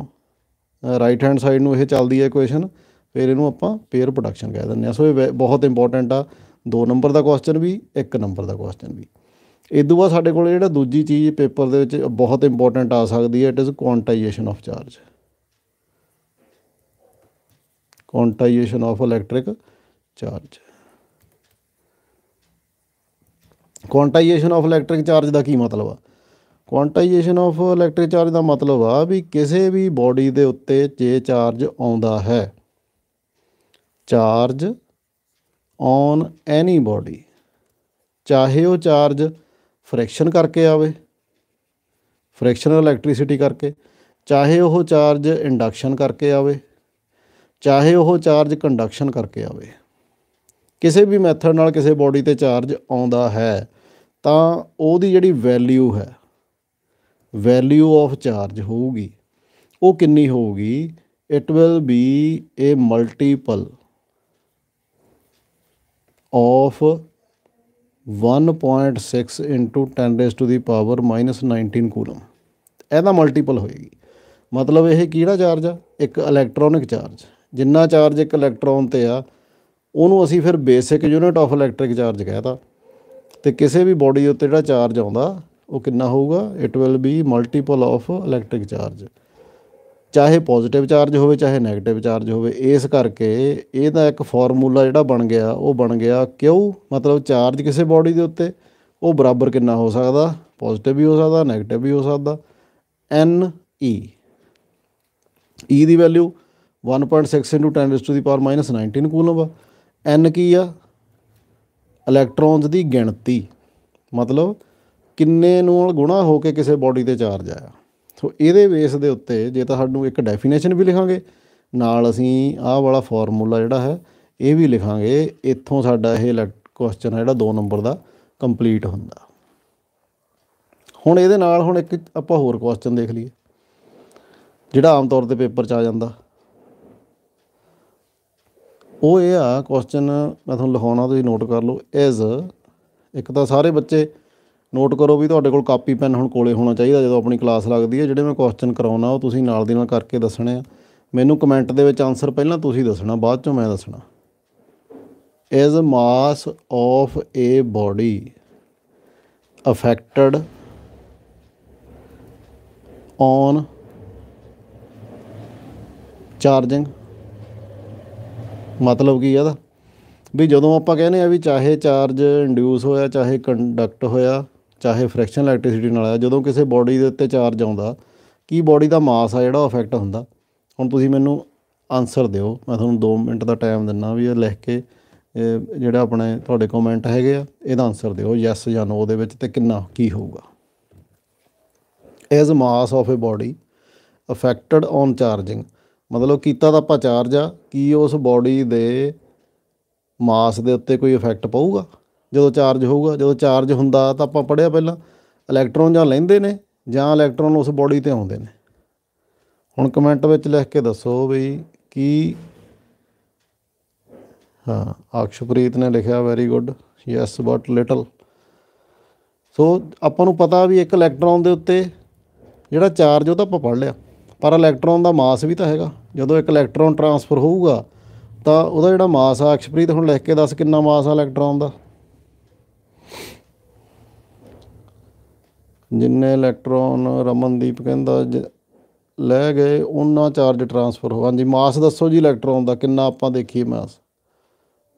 ਰਾਈਟ ਹੈਂਡ ਸਾਈਡ ਨੂੰ ਇਹ ਚੱਲਦੀ ਹੈ ਇਕੁਏਸ਼ਨ ਫਿਰ ਇਹਨੂੰ ਆਪਾਂ ਪੇਅਰ ਪ੍ਰੋਡਕਸ਼ਨ ਕਹਿ ਦਿੰਦੇ ਆ ਸੋ ਇਹ ਬਹੁਤ ਇੰਪੋਰਟੈਂਟ ਆ 2 ਨੰਬਰ ਦਾ ਕੁਐਸਚਨ ਵੀ 1 ਨੰਬਰ ਦਾ ਕੁਐਸਚਨ ਵੀ ਇਸ ਤੋਂ ਬਾਅਦ ਸਾਡੇ ਕੋਲ ਜਿਹੜਾ ਦੂਜੀ ਚੀਜ਼ ਪੇਪਰ ਦੇ ਵਿੱਚ ਬਹੁਤ ਇੰਪੋਰਟੈਂਟ ਆ ਸਕਦੀ ਹੈ it is quantization of charge quantization of electric charge quantization of electric charge ਦਾ ਕੀ ਮਤਲਬ ਆ ਕੁਆਂਟਾਈਜੇਸ਼ਨ ਆਫ ਇਲੈਕਟ੍ਰਿਕ ਚਾਰਜ ਦਾ ਮਤਲਬ ਆ ਵੀ ਕਿਸੇ ਵੀ ਬਾਡੀ ਦੇ ਉੱਤੇ ਜੇ ਚਾਰਜ ਆਉਂਦਾ ਹੈ ਚਾਰਜ ਔਨ ਐਨੀ ਬਾਡੀ ਚਾਹੇ ਉਹ ਚਾਰਜ ਫ੍ਰੈਕਸ਼ਨ ਕਰਕੇ ਆਵੇ ਫ੍ਰੈਕਸ਼ਨਲ ਇਲੈਕਟ੍ਰਿਸਿਟੀ ਕਰਕੇ ਚਾਹੇ ਉਹ ਚਾਰਜ ਇੰਡਕਸ਼ਨ ਕਰਕੇ ਆਵੇ ਚਾਹੇ ਉਹ ਚਾਰਜ ਕੰਡਕਸ਼ਨ ਕਰਕੇ ਆਵੇ ਕਿਸੇ ਵੀ ਮੈਥਡ ਨਾਲ ਕਿਸੇ ਬਾਡੀ ਤੇ ਚਾਰਜ ਆਉਂਦਾ ਹੈ ਤਾਂ ਉਹਦੀ ਜਿਹੜੀ ਵੈਲਿਊ ਹੈ ਵੈਲਿਊ ਆਫ ਚਾਰਜ ਹੋਊਗੀ ਉਹ ਕਿੰਨੀ ਹੋਊਗੀ it will be a multiple of 1.6 into 10 raised to the power 19 coulomb ਇਹਦਾ ਮਲਟੀਪਲ ਹੋਏਗੀ ਮਤਲਬ ਇਹ ਕਿਹੜਾ ਚਾਰਜ ਆ ਇੱਕ ਇਲੈਕਟ੍ਰੋਨਿਕ ਚਾਰਜ ਜਿੰਨਾ ਚਾਰਜ ਇੱਕ ਇਲੈਕਟ੍ਰੋਨ ਤੇ ਆ ਉਹਨੂੰ ਅਸੀਂ ਫਿਰ basic unit of electric charge ਕਹਤਾ ਤੇ ਕਿਸੇ ਵੀ ਬੋਡੀ ਉੱਤੇ ਜਿਹੜਾ ਚਾਰਜ ਆਉਂਦਾ ਉਹ ਕਿੰਨਾ ਹੋਊਗਾ it will be multiple of electric charge ਚਾਹੇ ਪੋਜ਼ਿਟਿਵ ਚਾਰਜ ਹੋਵੇ ਚਾਹੇ 네ਗੇਟਿਵ ਚਾਰਜ ਹੋਵੇ ਇਸ ਕਰਕੇ ਇਹਦਾ ਇੱਕ ਫਾਰਮੂਲਾ ਜਿਹੜਾ ਬਣ ਗਿਆ ਉਹ ਬਣ ਗਿਆ ਕਿਉ ਮਤਲਬ ਚਾਰਜ ਕਿਸੇ ਬਾਡੀ ਦੇ ਉੱਤੇ ਉਹ ਬਰਾਬਰ ਕਿੰਨਾ ਹੋ ਸਕਦਾ ਪੋਜ਼ਿਟਿਵ ਵੀ ਹੋ ਸਕਦਾ 네ਗੇਟਿਵ ਵੀ ਹੋ ਸਕਦਾ n e e ਦੀ value 1.6 10 to the power 19 coulomb n ਕੀ ਆ ਇਲੈਕਟ੍ਰੋਨਸ ਦੀ ਗਿਣਤੀ ਮਤਲਬ ਕਿੰਨੇ ਨੂੰ ਗੁਣਾ ਹੋ ਕੇ ਕਿਸੇ ਬਾਡੀ ਤੇ ਚਾਰਜ ਆਇਆ ਸੋ ਇਹਦੇ ਬੇਸ ਦੇ ਉੱਤੇ ਜੇ ਤਾਂ ਸਾਨੂੰ ਇੱਕ ਡੈਫੀਨੇਸ਼ਨ ਵੀ ਲਿਖਾਂਗੇ ਨਾਲ ਅਸੀਂ ਆਹ ਵਾਲਾ ਫਾਰਮੂਲਾ ਜਿਹੜਾ ਹੈ ਇਹ ਵੀ ਲਿਖਾਂਗੇ ਇੱਥੋਂ ਸਾਡਾ ਇਹ ਕੁਐਸਚਨ ਹੈ ਜਿਹੜਾ 2 ਨੰਬਰ ਦਾ ਕੰਪਲੀਟ ਹੁੰਦਾ ਹੁਣ ਇਹਦੇ ਨਾਲ ਹੁਣ ਇੱਕ ਆਪਾਂ ਹੋਰ ਕੁਐਸਚਨ ਦੇਖ ਲਈਏ ਜਿਹੜਾ ਆਮ ਤੌਰ ਤੇ ਪੇਪਰ 'ਚ ਆ ਜਾਂਦਾ ਉਹ ਇਹ ਆ ਕੁਐਸਚਨ ਮੈਂ ਤੁਹਾਨੂੰ ਲਿਖਾਉਣਾ ਤੁਸੀਂ ਨੋਟ ਕਰ ਲਓ ਐਜ਼ ਇੱਕ ਤਾਂ ਸਾਰੇ ਬੱਚੇ ਨੋਟ ਕਰੋ ਵੀ ਤੁਹਾਡੇ ਕੋਲ ਕਾਪੀ ਪੈਨ ਹੁਣ ਕੋਲੇ ਹੋਣਾ ਚਾਹੀਦਾ ਜਦੋਂ ਆਪਣੀ ਕਲਾਸ ਲੱਗਦੀ ਹੈ ਜਿਹੜੇ ਮੈਂ ਕੁਐਸਚਨ ਕਰਾਉਣਾ ਉਹ ਤੁਸੀਂ ਨਾਲ ਦੀ ਨਾਲ ਕਰਕੇ ਦੱਸਣੇ ਆ ਮੈਨੂੰ ਕਮੈਂਟ ਦੇ ਵਿੱਚ ਆਨਸਰ ਪਹਿਲਾਂ ਤੁਸੀਂ ਦੱਸਣਾ ਬਾਅਦ ਚੋਂ ਮੈਂ ਦੱਸਣਾ is mass of a body affected on charging ਮਤਲਬ ਕੀ ਇਹਦਾ ਵੀ ਜਦੋਂ ਆਪਾਂ ਕਹਿੰਦੇ ਆ ਵੀ ਚਾਹੇ ਚਾਰਜ ਇੰਡਿਊਸ ਹੋਇਆ ਚਾਹੇ ਕੰਡਕਟ ਹੋਇਆ ਚਾਹੇ ਫ੍ਰੈਕਸ਼ਨਲ ਇਲੈਕਟ੍ਰਿਸਿਟੀ ਨਾਲ ਆ ਜਦੋਂ ਕਿਸੇ ਬਾਡੀ ਦੇ ਉੱਤੇ ਚਾਰਜ ਆਉਂਦਾ ਕੀ ਬਾਡੀ ਦਾ ਮਾਸ ਆ ਜਿਹੜਾ ਅਫੈਕਟ ਹੁੰਦਾ ਹੁਣ ਤੁਸੀਂ ਮੈਨੂੰ ਆਨਸਰ ਦਿਓ ਮੈਂ ਤੁਹਾਨੂੰ 2 ਮਿੰਟ ਦਾ ਟਾਈਮ ਦਿੰਨਾ ਵੀ ਇਹ ਲਿਖ ਕੇ ਜਿਹੜਾ ਆਪਣੇ ਤੁਹਾਡੇ ਕਮੈਂਟ ਹੈਗੇ ਆ ਇਹਦਾ ਆਨਸਰ ਦਿਓ ਯੈਸ ਜਾਂ ਨੋ ਦੇ ਵਿੱਚ ਤੇ ਕਿੰਨਾ ਕੀ ਹੋਊਗਾ as mass of a body affected on charging ਮਤਲਬ ਕੀਤਾ ਤਾਂ ਆਪਾਂ ਚਾਰਜ ਆ ਕੀ ਉਸ ਬਾਡੀ ਦੇ ਮਾਸ ਦੇ ਉੱਤੇ ਕੋਈ ਇਫੈਕਟ ਪਊਗਾ ਜਦੋਂ ਚਾਰਜ ਹੋਊਗਾ ਜਦੋਂ ਚਾਰਜ ਹੁੰਦਾ ਤਾਂ ਆਪਾਂ ਪੜਿਆ ਪਹਿਲਾਂ ਇਲੈਕਟ੍ਰੋਨ ਜਾਂ ਲੈਂਦੇ ਨੇ ਜਾਂ ਇਲੈਕਟ੍ਰੋਨ ਉਸ ਬੋਡੀ ਤੇ ਆਉਂਦੇ ਨੇ ਹੁਣ ਕਮੈਂਟ ਵਿੱਚ ਲਿਖ ਕੇ ਦੱਸੋ ਵੀ ਕੀ ਹਾਂ ਅਕਸ਼ਪ੍ਰੀਤ ਨੇ ਲਿਖਿਆ very good yes but little so ਆਪਾਂ ਨੂੰ ਪਤਾ ਵੀ ਇੱਕ ਇਲੈਕਟ੍ਰੋਨ ਦੇ ਉੱਤੇ ਜਿਹੜਾ ਚਾਰਜ ਉਹ ਤਾਂ ਆਪਾਂ ਪੜ ਲਿਆ ਪਰ ਇਲੈਕਟ੍ਰੋਨ ਦਾ ਮਾਸ ਵੀ ਤਾਂ ਹੈਗਾ ਜਦੋਂ ਇੱਕ ਇਲੈਕਟ੍ਰੋਨ ਟ੍ਰਾਂਸਫਰ ਹੋਊਗਾ ਤਾਂ ਉਹਦਾ ਜਿਹੜਾ ਮਾਸ ਆ ਅਕਸ਼ਪ੍ਰੀਤ ਹੁਣ ਲਿਖ ਕੇ ਦੱਸ ਕਿੰਨਾ ਮਾਸ ਆ ਇਲੈਕਟ੍ਰੋਨ ਦਾ ਜਿੰਨੇ ਇਲੈਕਟ੍ਰੋਨ ਰਮਨਦੀਪ ਕਹਿੰਦਾ ਲੈ ਗਏ ਉਹਨਾਂ ਚਾਰਜ ਟਰਾਂਸਫਰ ਹੋ ਹਾਂਜੀ ਮਾਸ ਦੱਸੋ ਜੀ ਇਲੈਕਟ੍ਰੋਨ ਦਾ ਕਿੰਨਾ ਆਪਾਂ ਦੇਖੀਏ ਮਾਸ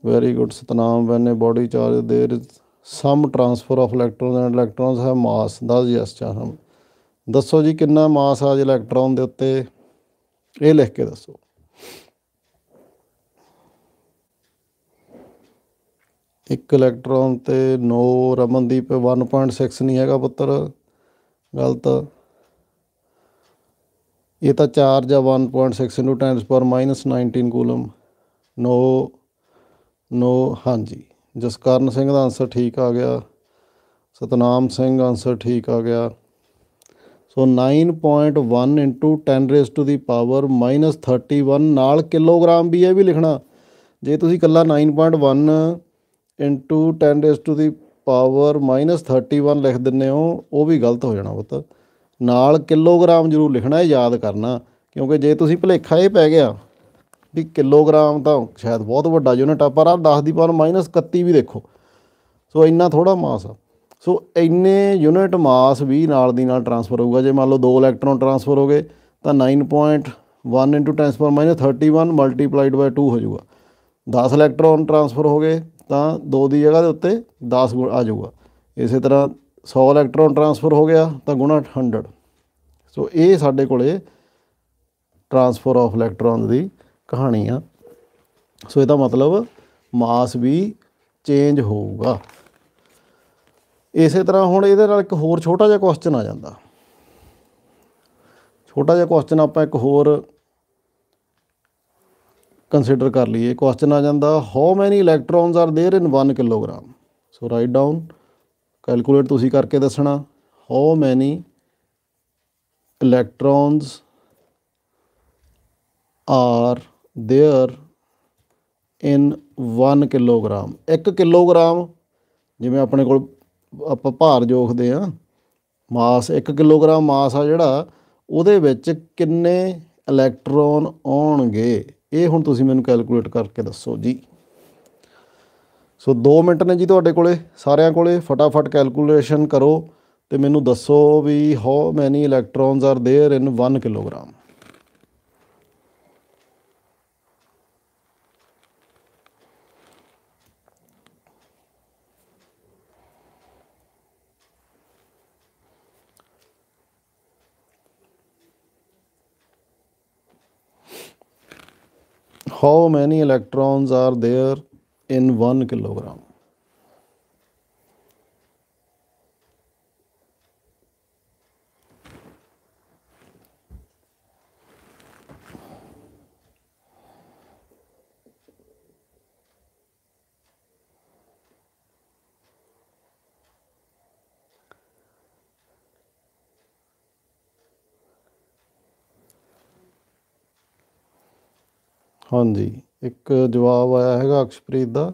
ਵੈਰੀ ਗੁੱਡ ਸਤਨਾਮ ਬੰਨੇ body charge there is some transfer of electron and electrons ਹੈ ਮਾਸ ਦੱਸ ਯਸ ਚਾਹਮ ਦੱਸੋ ਜੀ ਕਿੰਨਾ ਮਾਸ ਆ ਜੀ ਇਲੈਕਟ੍ਰੋਨ ਦੇ ਉੱਤੇ ਇਹ ਲਿਖ ਕੇ ਦੱਸੋ ਇੱਕ ਇਲੈਕਟ੍ਰੋਨ ਤੇ 9 ਰਮਨਦੀਪ 1.6 ਨਹੀਂ ਹੈਗਾ ਪੁੱਤਰ ਗਲਤ ਇਹ ਤਾਂ ਚਾਰਜ ਆ 1.6 into 10 power -19 coulomb no no ਹਾਂਜੀ ਜਸਕਰਨ ਸਿੰਘ ਦਾ ਆਨਸਰ ਠੀਕ ਆ ਗਿਆ ਸਤਨਾਮ ਸਿੰਘ ਆਨਸਰ ਠੀਕ ਆ ਗਿਆ so 9.1 into 10 raised to the power -31 ਨਾਲ ਕਿਲੋਗ੍ਰਾਮ ਵੀ ਇਹ ਵੀ ਲਿਖਣਾ ਜੇ ਤੁਸੀਂ ਇਕੱਲਾ 9.1 into 10 raise to the power -31 ਲਿਖ ਦਿੰਨੇ ਹੋ ਉਹ ਵੀ ਗਲਤ ਹੋ ਜਾਣਾ ਪੁੱਤ ਨਾਲ ਕਿਲੋਗ੍ਰਾਮ ਜ਼ਰੂਰ ਲਿਖਣਾ ਹੈ ਯਾਦ ਕਰਨਾ ਕਿਉਂਕਿ ਜੇ ਤੁਸੀਂ ਭੁਲੇਖਾ ਇਹ ਪੈ ਗਿਆ ਵੀ ਕਿਲੋਗ੍ਰਾਮ ਤਾਂ ਸ਼ਾਇਦ ਬਹੁਤ ਵੱਡਾ ਯੂਨਿਟ ਆ ਪਰ ਆ 10 ਦੀ ਪਾਵਰ -31 ਵੀ ਦੇਖੋ ਸੋ ਇੰਨਾ ਥੋੜਾ ਮਾਸ ਆ ਸੋ ਇੰਨੇ ਯੂਨਿਟ ਮਾਸ ਵੀ ਨਾਲ ਦੀ ਨਾਲ ਟਰਾਂਸਫਰ ਹੋਊਗਾ ਜੇ ਮੰਨ ਲਓ 2 ਇਲੈਕਟ੍ਰੋਨ ਟਰਾਂਸਫਰ ਹੋ ਗਏ ਤਾਂ 9.1 10 31 2 ਹੋ ਜਾਊਗਾ 10 ਇਲੈਕਟ੍ਰੋਨ ਟਰਾਂਸਫਰ ਹੋ ਗਏ ਤਾਂ 2 ਦੀ ਜਗ੍ਹਾ ਦੇ ਉੱਤੇ 10 ਆ ਜਾਊਗਾ ਇਸੇ ਤਰ੍ਹਾਂ 100 ਇਲੈਕਟ੍ਰੋਨ ਟ੍ਰਾਂਸਫਰ ਹੋ ਗਿਆ ਤਾਂ ਗੁਣਾ 100 ਸੋ ਇਹ ਸਾਡੇ ਕੋਲੇ ਟ੍ਰਾਂਸਫਰ ਆਫ ਇਲੈਕਟ੍ਰੋਨ ਦੀ ਕਹਾਣੀ ਆ ਸੋ ਇਹਦਾ ਮਤਲਬ ਮਾਸ ਵੀ ਚੇਂਜ ਹੋਊਗਾ ਇਸੇ ਤਰ੍ਹਾਂ ਹੁਣ ਇਹਦੇ ਨਾਲ ਇੱਕ ਹੋਰ ਛੋਟਾ ਜਿਹਾ ਕੁਐਸਚਨ ਆ ਜਾਂਦਾ ਛੋਟਾ ਜਿਹਾ ਕੁਐਸਚਨ ਆਪਾਂ ਇੱਕ ਹੋਰ ਕੰਸੀਡਰ ਕਰ ਲਈਏ ਕੁਐਸਚਨ ਆ ਜਾਂਦਾ how many electrons are there in 1 kilogram so write down calculate ਤੁਸੀਂ ਕਰਕੇ ਦੱਸਣਾ how many electrons are there in 1 kilogram 1 kilogram ਜਿਵੇਂ ਆਪਣੇ ਕੋਲ ਆਪਾਂ ਭਾਰ ਜੋਖਦੇ ਆ ਮਾਸ 1 ਕਿਲੋਗ੍ਰਾਮ ਮਾਸ ਆ ਜਿਹੜਾ ਉਹਦੇ ਵਿੱਚ ਕਿੰਨੇ ਇਲੈਕਟ੍ਰੋਨ ਆਉਣਗੇ ਇਹ ਹੁਣ ਤੁਸੀਂ ਮੈਨੂੰ ਕੈਲਕੂਲੇਟ ਕਰਕੇ ਦੱਸੋ ਜੀ ਸੋ 2 ਮਿੰਟ ਨੇ ਜੀ ਤੁਹਾਡੇ ਕੋਲੇ ਸਾਰਿਆਂ ਕੋਲੇ ਫਟਾਫਟ ਕੈਲਕੂਲੇਸ਼ਨ ਕਰੋ ਤੇ ਮੈਨੂੰ ਦੱਸੋ ਵੀ how many electrons are there in 1 kilogram how many electrons are there in 1 kilogram ਹਾਂਜੀ ਇੱਕ ਜਵਾਬ ਆਇਆ ਹੈਗਾ ਅਕਸ਼ਪ੍ਰੀਤ ਦਾ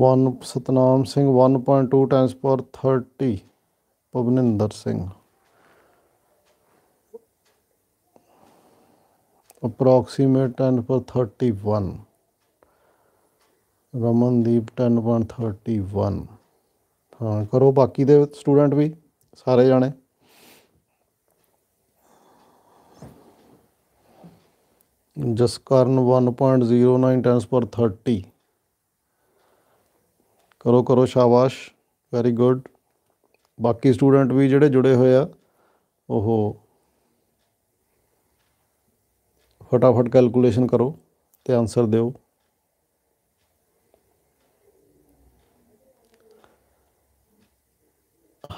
ਵਨ ਸਤਨਾਮ ਸਿੰਘ 1.2 ਟਾਈਮਸ ਪਰ 30 ਪਵਨਿੰਦਰ ਸਿੰਘ ਅਪਰੋਕਸੀਮੇਟ 10 ਪਰ 31 ਰਮਨਦੀਪ 10.31 ਹਾਂ ਕਰੋ ਬਾਕੀ ਦੇ ਸਟੂਡੈਂਟ ਵੀ ਸਾਰੇ ਜਾਣੇ ਜਿਸ ਕਾਰਨ 1.09 ਟੈਂਸ ਪਰ 30 ਕਰੋ ਕਰੋ ਸ਼ਾਬਾਸ਼ ਵੈਰੀ ਗੁੱਡ ਬਾਕੀ ਸਟੂਡੈਂਟ ਵੀ ਜਿਹੜੇ ਜੁੜੇ ਹੋਏ ਆ ਉਹ ਫਟਾਫਟ ਕੈਲਕੂਲੇਸ਼ਨ ਕਰੋ ਤੇ ਆਨਸਰ ਦਿਓ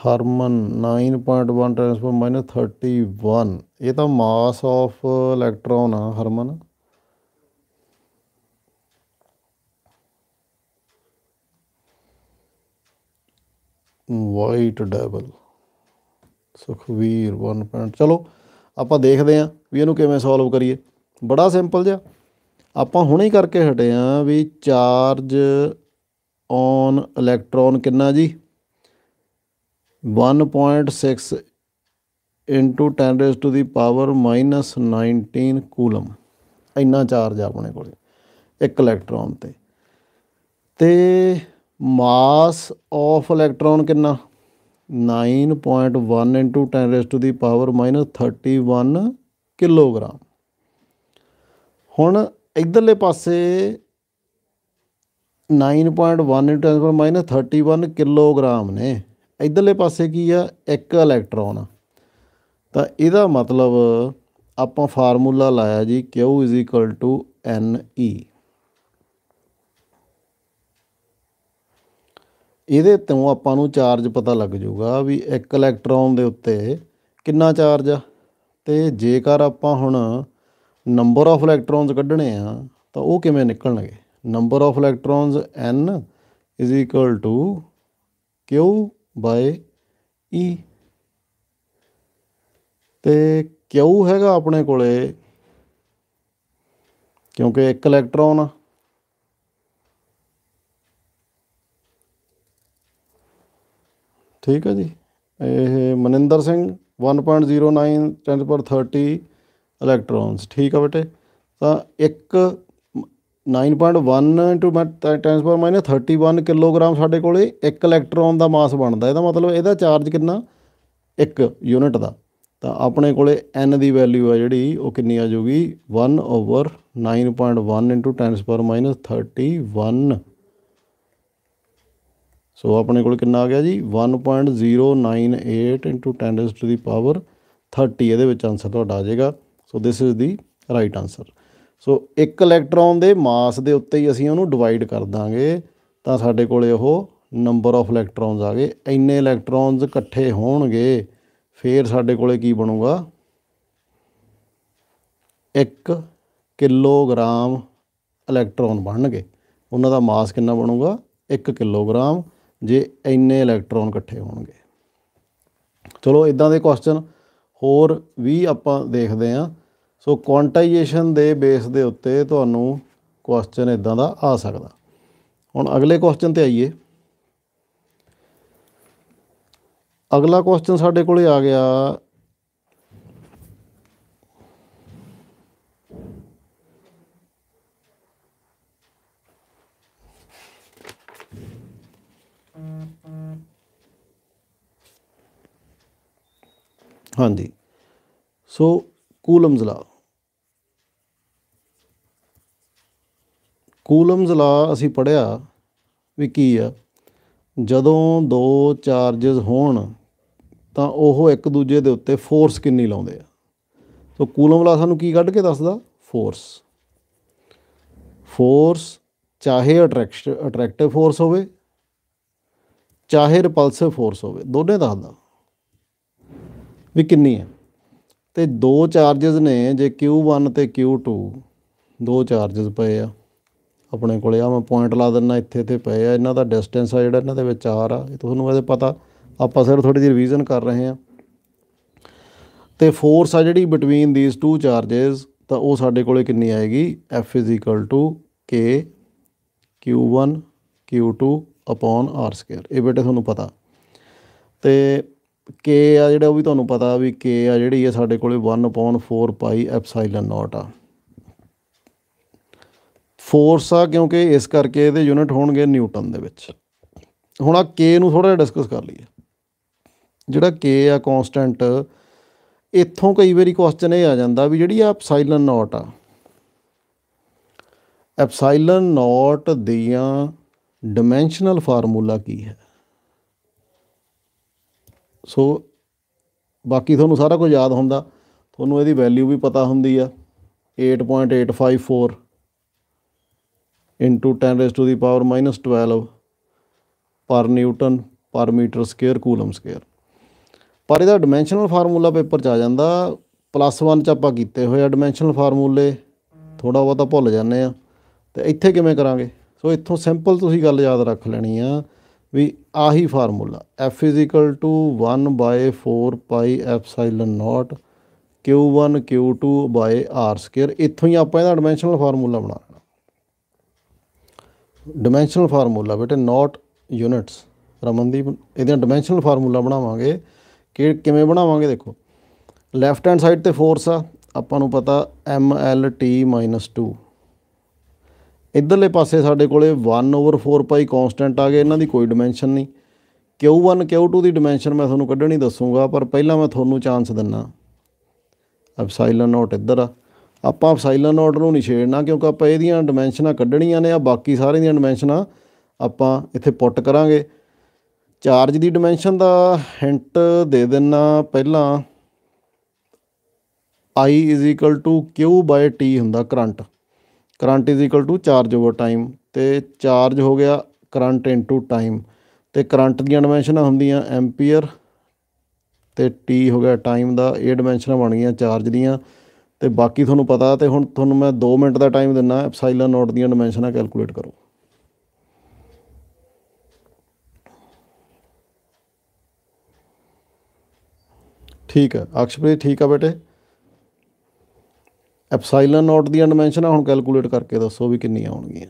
ਹਰਮਨ 9.1 ਟ੍ਰਾਂਸਫਰ 31 ਇਹ ਤਾਂ ਮਾਸ ਆਫ ਇਲੈਕਟ੍ਰੋਨ ਆ ਹਰਮਨ ਵਾਈਟ ਡਬਲ ਸੁਖਵੀਰ 1. ਚਲੋ ਆਪਾਂ ਦੇਖਦੇ ਆ ਵੀ ਇਹਨੂੰ ਕਿਵੇਂ ਸੋਲਵ ਕਰੀਏ ਬੜਾ ਸਿੰਪਲ ਜਿਹਾ ਆਪਾਂ ਹੁਣੇ ਹੀ ਕਰਕੇ ਹਟੇ ਆ ਵੀ ਚਾਰਜ ਔਨ ਇਲੈਕਟ੍ਰੋਨ ਕਿੰਨਾ ਜੀ 1.6 into 10 raised to the power minus 19 coulomb ਇੰਨਾ ਚਾਰਜ ਆ ਆਪਣੇ ਕੋਲੇ ਇੱਕ ਇਲੈਕਟ੍ਰੋਨ ਤੇ ਤੇ ਮਾਸ ਆਫ ਇਲੈਕਟ੍ਰੋਨ ਕਿੰਨਾ 9.1 into 10 raised to the power minus 31 kilogram ਹੁਣ ਇਧਰਲੇ ਪਾਸੇ 9.1 into 10 31 ਕਿਲੋਗ੍ਰਾਮ ਨੇ ਇਧਰਲੇ ਪਾਸੇ ਕੀ ਆ ਇੱਕ ਇਲੈਕਟ੍ਰੋਨ ਤਾਂ ਇਹਦਾ ਮਤਲਬ ਆਪਾਂ ਫਾਰਮੂਲਾ ਲਾਇਆ ਜੀ Q NE ਇਹਦੇ ਤੋਂ ਆਪਾਂ ਨੂੰ ਚਾਰਜ ਪਤਾ ਲੱਗ ਜਾਊਗਾ ਵੀ ਇੱਕ ਇਲੈਕਟ੍ਰੋਨ ਦੇ ਉੱਤੇ ਕਿੰਨਾ ਚਾਰਜ ਆ ਤੇ ਜੇਕਰ ਆਪਾਂ ਹੁਣ ਨੰਬਰ ਆਫ ਇਲੈਕਟ੍ਰੋਨਸ ਕੱਢਣੇ ਆ ਤਾਂ ਉਹ ਕਿਵੇਂ ਨਿਕਲਣਗੇ number of electrons n Q by E ਤੇ ਕਿਉ ਹੈਗਾ ਆਪਣੇ ਕੋਲੇ ਕਿਉਂਕਿ ਇੱਕ ਇਲੈਕਟ੍ਰੋਨ ਠੀਕ ਹੈ ਜੀ ਇਹ ਮਨਿੰਦਰ ਸਿੰਘ 1.09 10 30 ਇਲੈਕਟ੍ਰੋਨਸ ਠੀਕ ਹੈ ਬੇਟੇ ਤਾਂ ਇੱਕ 9.1 10 ਮਾਈਨਸ 31 ਕਿਲੋਗ੍ਰਾਮ ਸਾਡੇ ਕੋਲੇ 1 ਇਲੈਕਟ੍ਰੋਨ ਦਾ ਮਾਸ ਬਣਦਾ ਇਹਦਾ ਮਤਲਬ ਇਹਦਾ ਚਾਰਜ ਕਿੰਨਾ 1 ਯੂਨਿਟ ਦਾ ਤਾਂ ਆਪਣੇ ਕੋਲੇ n ਦੀ ਵੈਲਿਊ ਆ ਜਿਹੜੀ ਉਹ ਕਿੰਨੀ ਆ ਜੂਗੀ 1 ਓਵਰ 9.1 into 10 ਪਾਵਰ ਮਾਈਨਸ 31 ਸੋ ਆਪਣੇ ਕੋਲ ਕਿੰਨਾ ਆ ਗਿਆ ਜੀ 1.098 into 10 ਟੂ ਦੀ ਪਾਵਰ 30 ਇਹਦੇ ਵਿੱਚ ਆਨਸਰ ਤੁਹਾਡਾ ਆ ਜਾਏਗਾ so this is the right answer so ਇੱਕ ਇਲੈਕਟ੍ਰੋਨ ਦੇ ਮਾਸ ਦੇ ਉੱਤੇ ਹੀ ਅਸੀਂ ਉਹਨੂੰ ਡਿਵਾਈਡ ਕਰ ਦਾਂਗੇ ਤਾਂ ਸਾਡੇ ਕੋਲੇ ਉਹ ਨੰਬਰ ਆਫ ਇਲੈਕਟ੍ਰੋਨਸ ਆ ਗਏ ਇੰਨੇ ਇਲੈਕਟ੍ਰੋਨਸ ਇਕੱਠੇ ਹੋਣਗੇ ਫੇਰ ਸਾਡੇ ਕੋਲੇ ਕੀ ਬਣੂਗਾ 1 ਕਿਲੋਗ੍ਰਾਮ ਇਲੈਕਟ੍ਰੋਨ ਬਣਨਗੇ ਉਹਨਾਂ ਦਾ ਮਾਸ ਕਿੰਨਾ ਬਣੂਗਾ 1 ਕਿਲੋਗ੍ਰਾਮ ਜੇ ਇੰਨੇ ਇਲੈਕਟ੍ਰੋਨ ਇਕੱਠੇ ਹੋਣਗੇ ਚਲੋ ਇਦਾਂ ਦੇ ਕੁਐਸਚਨ ਹੋਰ ਵੀ ਆਪਾਂ ਦੇਖਦੇ ਆਂ ਸੋ ਕੁਆਂਟਾਈਜੇਸ਼ਨ ਦੇ ਬੇਸ ਦੇ ਉੱਤੇ ਤੁਹਾਨੂੰ ਕੁਐਸਚਨ ਇਦਾਂ ਦਾ ਆ ਸਕਦਾ ਹੁਣ ਅਗਲੇ ਕੁਐਸਚਨ ਤੇ ਆਈਏ ਅਗਲਾ ਕੁਐਸਚਨ ਸਾਡੇ ਕੋਲੇ ਆ ਗਿਆ ਹਾਂਜੀ ਸੋ ਕੂਲਮਜ਼ ਲਾ ਕੂਲਮਸ ਲਾ ਅਸੀਂ ਪੜਿਆ ਵੀ ਕੀ ਆ ਜਦੋਂ ਦੋ ਚਾਰजेस ਹੋਣ ਤਾਂ ਉਹ ਇੱਕ ਦੂਜੇ ਦੇ ਉੱਤੇ ਫੋਰਸ ਕਿੰਨੀ ਲਾਉਂਦੇ ਆ ਸੋ ਕੂਲਮ ਲਾ ਸਾਨੂੰ ਕੀ ਕੱਢ ਕੇ ਦੱਸਦਾ ਫੋਰਸ ਫੋਰਸ ਚਾਹੇ ਅਟਰੈਕਸ਼ਨ ਅਟਰੈਕਟਿਵ ਫੋਰਸ ਹੋਵੇ ਚਾਹੇ ਰਿਪਲਸਿਵ ਫੋਰਸ ਹੋਵੇ ਦੋਨੇ ਦੱਸਦਾ ਵੀ ਕਿੰਨੀ ਹੈ ਤੇ ਦੋ ਚਾਰजेस ਨੇ ਜੇ Q1 ਤੇ Q2 ਦੋ ਚਾਰजेस ਪਏ ਆ ਆਪਣੇ ਕੋਲੇ ਆ ਮੈਂ ਪੁਆਇੰਟ ਲਾ ਦਿੰਨਾ ਇੱਥੇ ਤੇ ਪਏ ਆ ਇਹਨਾਂ ਦਾ ਡਿਸਟੈਂਸ ਆ ਜਿਹੜਾ ਇਹਨਾਂ ਦੇ ਵਿਚਾਰ ਆ ਇਹ ਤੁਹਾਨੂੰ ਇਹਦੇ ਪਤਾ ਆਪਾਂ ਸਿਰ ਥੋੜੀ ਜਿਹੀ ਰਿਵੀਜ਼ਨ ਕਰ ਰਹੇ ਆ ਤੇ ਫੋਰਸ ਆ ਜਿਹੜੀ ਬਿਟਵੀਨ ਥੀਸ ਟੂ ਚਾਰजेस ਤਾਂ ਉਹ ਸਾਡੇ ਕੋਲੇ ਕਿੰਨੀ ਆਏਗੀ F K Q1 Q2 r2 ਇਹ ਬੇਟੇ ਤੁਹਾਨੂੰ ਪਤਾ ਤੇ K ਆ ਜਿਹੜਾ ਉਹ ਵੀ ਤੁਹਾਨੂੰ ਪਤਾ ਵੀ K ਆ ਜਿਹੜੀ ਇਹ ਸਾਡੇ ਕੋਲੇ 1 4 π ε0 ਆ ਫੋਰਸ ਆ ਕਿਉਂਕਿ ਇਸ ਕਰਕੇ ਇਹਦੇ ਯੂਨਿਟ ਹੋਣਗੇ ਨਿਊਟਨ ਦੇ ਵਿੱਚ ਹੁਣ ਆ ਕੇ ਨੂੰ ਥੋੜਾ ਜਿਹਾ ਡਿਸਕਸ ਕਰ ਲਈਏ ਜਿਹੜਾ ਕੇ ਆ ਕਨਸਟੈਂਟ ਇੱਥੋਂ ਕਈ ਵਾਰੀ ਕੁਐਸਚਨ ਇਹ ਆ ਜਾਂਦਾ ਵੀ ਜਿਹੜੀ ਆ ਐਪਸਾਈਲਨ ਨੋਟ ਆ ਐਪਸਾਈਲਨ ਨੋਟ ਦੀਆਂ ਡਾਈਮੈਂਸ਼ਨਲ ਫਾਰਮੂਲਾ ਕੀ ਹੈ ਸੋ ਬਾਕੀ ਤੁਹਾਨੂੰ ਸਾਰਾ ਕੁਝ ਯਾਦ ਹੁੰਦਾ ਤੁਹਾਨੂੰ ਇਹਦੀ ਵੈਲਿਊ ਵੀ ਪਤਾ ਹੁੰਦੀ ਆ 8.854 into 10 raise to the power 12 ਪਰ ਨਿਊਟਨ ਪਰ ਮੀਟਰ ਸਕੁਅਰ ਕੂਲਮ ਸਕੁਅਰ ਪਰ ਇਹਦਾ ਡਾਈਮੈਂਸ਼ਨਲ ਫਾਰਮੂਲਾ ਪੇਪਰ ਚ ਆ ਜਾਂਦਾ ਪਲੱਸ 1 ਚ ਆਪਾਂ ਕੀਤੇ ਹੋਏ ਆ ਡਾਈਮੈਂਸ਼ਨਲ ਫਾਰਮੂਲੇ ਥੋੜਾ ਬਹੁਤਾ ਭੁੱਲ ਜਾਂਦੇ ਆ ਤੇ ਇੱਥੇ ਕਿਵੇਂ ਕਰਾਂਗੇ ਸੋ ਇੱਥੋਂ ਸਿੰਪਲ ਤੁਸੀਂ ਗੱਲ ਯਾਦ ਰੱਖ ਲੈਣੀ ਆ ਵੀ ਆਹੀ ਫਾਰਮੂਲਾ f 1/4 ਪਾਈ ਐਪਸਾਈਲਨ 0 q1 q2 r2 ਇੱਥੋਂ ਹੀ ਆਪਾਂ ਇਹਦਾ ਡਾਈਮੈਂਸ਼ਨਲ ਫਾਰਮੂਲਾ ਬਣਾ ਡਾਈਮੈਂਸ਼ਨਲ ਫਾਰਮੂਲਾ ਬੇਟੇ ਨਾਟ ਯੂਨਿਟਸ ਰਮਨਦੀਪ ਇਹਦਾ ਡਾਈਮੈਂਸ਼ਨਲ ਫਾਰਮੂਲਾ ਬਣਾਵਾਂਗੇ ਕਿ ਕਿਵੇਂ ਬਣਾਵਾਂਗੇ ਦੇਖੋ ਲੈਫਟ ਹੈਂਡ ਸਾਈਡ ਤੇ ਫੋਰਸ ਆ ਆਪਾਂ ਨੂੰ ਪਤਾ ਐਮ ਐਲ ਟੀ ਮਾਈਨਸ 2 ਇਧਰਲੇ ਪਾਸੇ ਸਾਡੇ ਕੋਲੇ 1 ਓਵਰ 4 ਪਾਈ ਕਨਸਟੈਂਟ ਆ ਗਏ ਇਹਨਾਂ ਦੀ ਕੋਈ ਡਾਈਮੈਂਸ਼ਨ ਨਹੀਂ Q1 Q2 ਦੀ ਡਾਈਮੈਂਸ਼ਨ ਮੈਂ ਤੁਹਾਨੂੰ ਕੱਢਣੀ ਦੱਸੂਗਾ ਪਰ ਪਹਿਲਾਂ ਮੈਂ ਤੁਹਾਨੂੰ ਚਾਂਸ ਦਿੰਨਾ ਐਪਸਾਈਲਨ ਨੋਟ ਇੱਧਰ ਆ ਆਪਾਂ ਐਪਸਾਈਲਨ ਆਰਡਰ ਨੂੰ ਨਹੀਂ ਛੇੜਨਾ ਕਿਉਂਕਿ ਆਪਾਂ ਇਹਦੀਆਂ ਡਾਈਮੈਂਸ਼ਨਾਂ ਕੱਢਣੀਆਂ ਨੇ ਆ ਬਾਕੀ ਸਾਰੇ ਦੀਆਂ ਡਾਈਮੈਂਸ਼ਨਾਂ ਆਪਾਂ ਇੱਥੇ ਪੁੱਟ ਕਰਾਂਗੇ ਚਾਰਜ ਦੀ ਡਾਈਮੈਂਸ਼ਨ ਦਾ ਹਿੰਟ ਦੇ ਦਿੰਨਾ ਪਹਿਲਾਂ i q t ਹੁੰਦਾ current current charge over time ਤੇ ਚਾਰਜ ਹੋ ਗਿਆ ਕਰੰਟ ਇਨਟੂ ਟਾਈਮ ਤੇ ਕਰੰਟ ਦੀਆਂ ਡਾਈਮੈਂਸ਼ਨਾਂ ਹੁੰਦੀਆਂ ਐਂਪੀਅਰ ਤੇ t ਹੋ ਗਿਆ ਟਾਈਮ ਦਾ ਇਹ ਡਾਈਮੈਂਸ਼ਨਾਂ ਬਣ ਗਈਆਂ ਚਾਰਜ ਦੀਆਂ ਤੇ ਬਾਕੀ ਤੁਹਾਨੂੰ ਪਤਾ ਤੇ ਹੁਣ ਤੁਹਾਨੂੰ ਮੈਂ 2 ਮਿੰਟ ਦਾ ਟਾਈਮ ਦਿੰਨਾ ਐਪਸਾਈਲਨ ਨੋਟ ਦੀਆਂ ਡਾਈਮੈਂਸ਼ਨਾਂ ਕੈਲਕੂਲੇਟ ਕਰੋ ਠੀਕ ਹੈ ਅਕਸ਼ਪ੍ਰੀਤ ਠੀਕ ਆ ਬੇਟੇ ਐਪਸਾਈਲਨ ਨੋਟ ਦੀਆਂ ਡਾਈਮੈਂਸ਼ਨਾਂ ਹੁਣ ਕੈਲਕੂਲੇਟ ਕਰਕੇ ਦੱਸੋ ਵੀ ਕਿੰਨੀਆਂ ਆਉਣਗੀਆਂ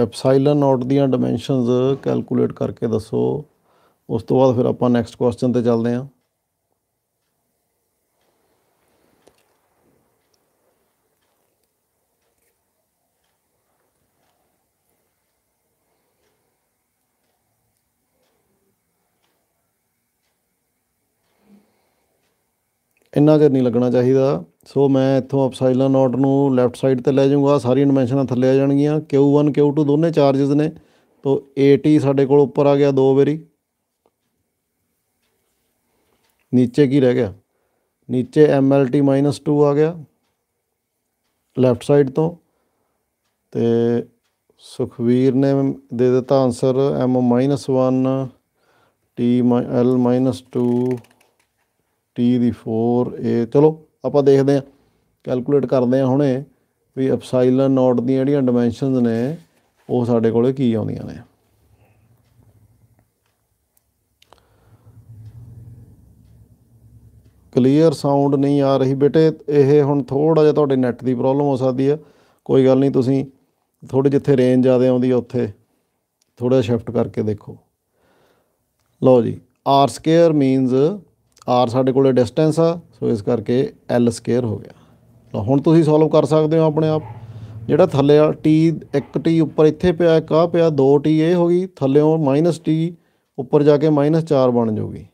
ਐਪਸਾਈਲਨ ਨੋਟ ਦੀਆਂ ਡਾਈਮੈਂਸ਼ਨਸ ਕੈਲਕੂਲੇਟ ਕਰਕੇ ਦੱਸੋ ਉਸ ਤੋਂ ਬਾਅਦ ਫਿਰ ਆਪਾਂ ਨੈਕਸਟ ਕੁਐਸਚਨ ਤੇ ਚੱਲਦੇ ਹਾਂ ਇੰਨਾ ਚਿਰ ਨਹੀਂ ਲੱਗਣਾ ਚਾਹੀਦਾ ਸੋ ਮੈਂ ਇੱਥੋਂ ਅਪਸਾਈਲਨ ਨੋਟ ਨੂੰ ਲੈਫਟ ਸਾਈਡ ਤੇ ਲੈ ਜਾਊਂਗਾ ਸਾਰੀਆਂ ਡਾਈਮੈਂਸ਼ਨਾਂ ਥੱਲੇ ਆ ਜਾਣਗੀਆਂ Q1 Q2 ਦੋਨੇ ਚਾਰजेस ਨੇ ਤੋਂ 80 ਸਾਡੇ ਕੋਲ ਉੱਪਰ ਆ ਗਿਆ ਦੋ ਵਾਰੀ ਨੀਚੇ ਕੀ ਰਹਿ ਗਿਆ ਨੀਚੇ MLT 2 ਆ ਗਿਆ ਲੈਫਟ ਸਾਈਡ ਤੋਂ ਤੇ ਸੁਖਵੀਰ ਨੇ ਦੇ ਦਿੱਤਾ answer M 1 T L 2 T ਦੀ 4 a ਚਲੋ ਆਪਾਂ ਦੇਖਦੇ ਹਾਂ ਕੈਲਕੂਲੇਟ ਕਰਦੇ ਹਾਂ ਹੁਣੇ ਵੀ ਐਪਸਾਈਲਨ ਨੋਟ ਦੀਆਂ ਜਿਹੜੀਆਂ ਡਾਈਮੈਂਸ਼ਨਸ ਨੇ ਉਹ ਸਾਡੇ ਕੋਲੇ ਕੀ ਆਉਂਦੀਆਂ ਨੇ ਕਲੀਅਰ ਸਾਊਂਡ ਨਹੀਂ ਆ ਰਹੀ ਬੇਟੇ ਇਹ ਹੁਣ ਥੋੜਾ ਜਿਹਾ ਤੁਹਾਡੇ ਨੈਟ ਦੀ ਪ੍ਰੋਬਲਮ ਹੋ ਸਕਦੀ ਆ ਕੋਈ ਗੱਲ ਨਹੀਂ ਤੁਸੀਂ ਥੋੜੇ ਜਿੱਥੇ ਰੇਂਜ ਜ਼ਿਆਦਾ ਆਉਂਦੀ ਆ ਉੱਥੇ ਥੋੜਾ ਸ਼ਿਫਟ ਕਰਕੇ ਦੇਖੋ ਲਓ ਜੀ r² ਸਕੁਅਰ ਮੀਨਸ r ਸਾਡੇ ਕੋਲੇ ਡਿਸਟੈਂਸ ਆ ਸੋ ਇਸ ਕਰਕੇ l ਸਕੁਅਰ ਹੋ ਗਿਆ ਤਾਂ ਹੁਣ ਤੁਸੀਂ ਸੋਲਵ ਕਰ ਸਕਦੇ ਹੋ ਆਪਣੇ ਆਪ ਜਿਹੜਾ ਥੱਲੇ ਆ t ਟੀ ਉੱਪਰ ਇੱਥੇ ਪਿਆ ਇੱਕ ਆ ਪਿਆ ਟੀ ਇਹ ਹੋ ਗਈ ਥੱਲੇੋਂ -t ਉੱਪਰ ਜਾ ਕੇ -4 ਬਣ ਜਾਊਗੀ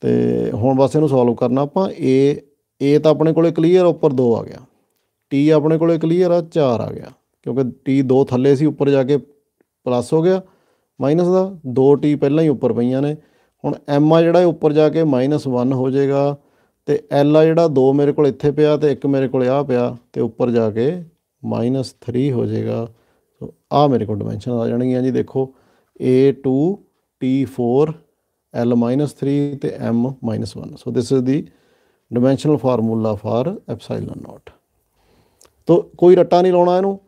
ਤੇ ਹੁਣ ਬਸ ਇਹਨੂੰ ਸੋਲਵ ਕਰਨਾ ਆਪਾਂ a a ਤਾਂ ਆਪਣੇ ਕੋਲੇ ਕਲੀਅਰ ਉੱਪਰ 2 ਆ ਗਿਆ t ਆਪਣੇ ਕੋਲੇ ਕਲੀਅਰ ਆ 4 ਆ ਗਿਆ ਕਿਉਂਕਿ t 2 ਥੱਲੇ ਸੀ ਉੱਪਰ ਜਾ ਕੇ ਪਲੱਸ ਹੋ ਗਿਆ ਮਾਈਨਸ ਦਾ 2t ਪਹਿਲਾਂ ਹੀ ਉੱਪਰ ਪਈਆਂ ਨੇ ਹੁਣ ਐਮ ਆ ਜਿਹੜਾ ਉੱਪਰ ਜਾ ਕੇ -1 ਹੋ ਜਾਏਗਾ ਤੇ ਐਲ ਆ ਜਿਹੜਾ 2 ਮੇਰੇ ਕੋਲ ਇੱਥੇ ਪਿਆ ਤੇ ਇੱਕ ਮੇਰੇ ਕੋਲ ਆ ਪਿਆ ਤੇ ਉੱਪਰ ਜਾ ਕੇ -3 ਹੋ ਜਾਏਗਾ ਸੋ ਆ ਮੇਰੇ ਕੋਲ ਡਾਈਮੈਂਸ਼ਨ ਆ ਜਾਣਗੀਆਂ ਜੀ ਦੇਖੋ A2 T4 L-3 ਤੇ M-1 so this is the dimensional formula for epsilon naught ਤੋ ਕੋਈ ਰੱਟਾ ਨਹੀਂ ਲਾਉਣਾ ਇਹਨੂੰ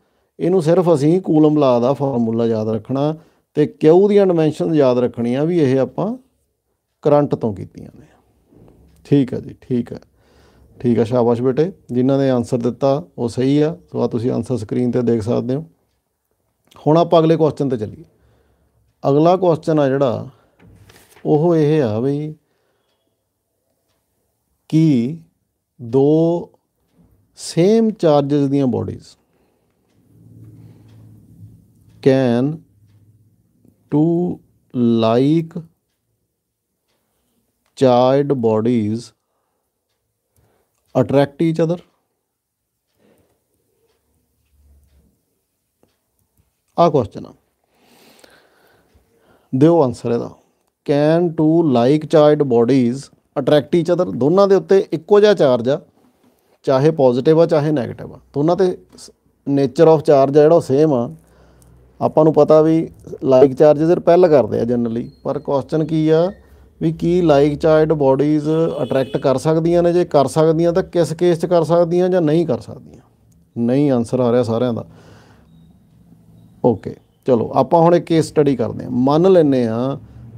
ਇਹਨੂੰ ਸਿਰਫ ਅਸੀਂ ਕੂਲਮ ਲਾ ਦਾ ਫਾਰਮੂਲਾ ਯਾਦ ਰੱਖਣਾ ਤੇ Q ਦੀਆਂ ਡਾਈਮੈਂਸ਼ਨ ਯਾਦ ਰੱਖਣੀਆਂ ਵੀ ਇਹ ਆਪਾਂ ਕਰੰਟ ਤੋਂ ਕੀਤੀਆਂ ਨੇ ਠੀਕ ਹੈ ਜੀ ਠੀਕ ਹੈ ਠੀਕ ਹੈ ਸ਼ਾਬਾਸ਼ ਬੇਟੇ ਜਿਨ੍ਹਾਂ ਨੇ ਆਨਸਰ ਦਿੱਤਾ ਉਹ ਸਹੀ ਆ ਸੋ ਆ ਤੁਸੀਂ ਆਨਸਰ ਸਕਰੀਨ ਤੇ ਦੇਖ ਸਕਦੇ ਹੋ ਹੁਣ ਆਪਾਂ ਅਗਲੇ ਕੁਐਸਚਨ ਤੇ ਚੱਲੀਏ ਅਗਲਾ ਕੁਐਸਚਨ ਆ ਜਿਹੜਾ ਉਹ ਇਹ ਆ ਬਈ ਕਿ ਦੋ ਸੇਮ ਚਾਰजेस ਦੀਆਂ bodies can two like charged bodies attract each other ਆ ਕੁਐਸਚਨ ਆ ਦਿਓ ਆਨਸਰ ਇਹਦਾ can two like charged bodies attract each other ਦੋਨਾਂ ਦੇ ਉੱਤੇ ਇੱਕੋ ਜਿਹਾ ਚਾਰਜ ਆ ਚਾਹੇ ਪੋਜ਼ਿਟਿਵ ਆ ਚਾਹੇ ਨੈਗੇਟਿਵ ਆ ਦੋਨਾਂ ਤੇ ਨੇਚਰ ਆਫ ਚਾਰਜ ਆ ਜਿਹੜਾ ਸੇਮ ਆ ਆਪਾਂ ਨੂੰ ਪਤਾ ਵੀ ਲਾਈਕ ਚਾਰਜਸ ਰਿਪੈਲ ਕਰਦੇ ਆ ਜਨਰਲੀ ਪਰ ਕੁਐਸਚਨ ਕੀ ਆ ਵੀ ਕੀ ਲਾਈਕ ਚਾਈਲਡ ਬਾਡੀਜ਼ ਅਟਰੈਕਟ ਕਰ ਸਕਦੀਆਂ ਨੇ ਜੇ ਕਰ ਸਕਦੀਆਂ ਤਾਂ ਕਿਸ ਕੇਸ 'ਚ ਕਰ ਸਕਦੀਆਂ ਜਾਂ ਨਹੀਂ ਕਰ ਸਕਦੀਆਂ ਨਹੀਂ ਆਨਸਰ ਆ ਰਿਹਾ ਸਾਰਿਆਂ ਦਾ ਓਕੇ ਚਲੋ ਆਪਾਂ ਹੁਣ ਇੱਕ ਕੇਸ ਸਟੱਡੀ ਕਰਦੇ ਹਾਂ ਮੰਨ ਲੈਨੇ ਆ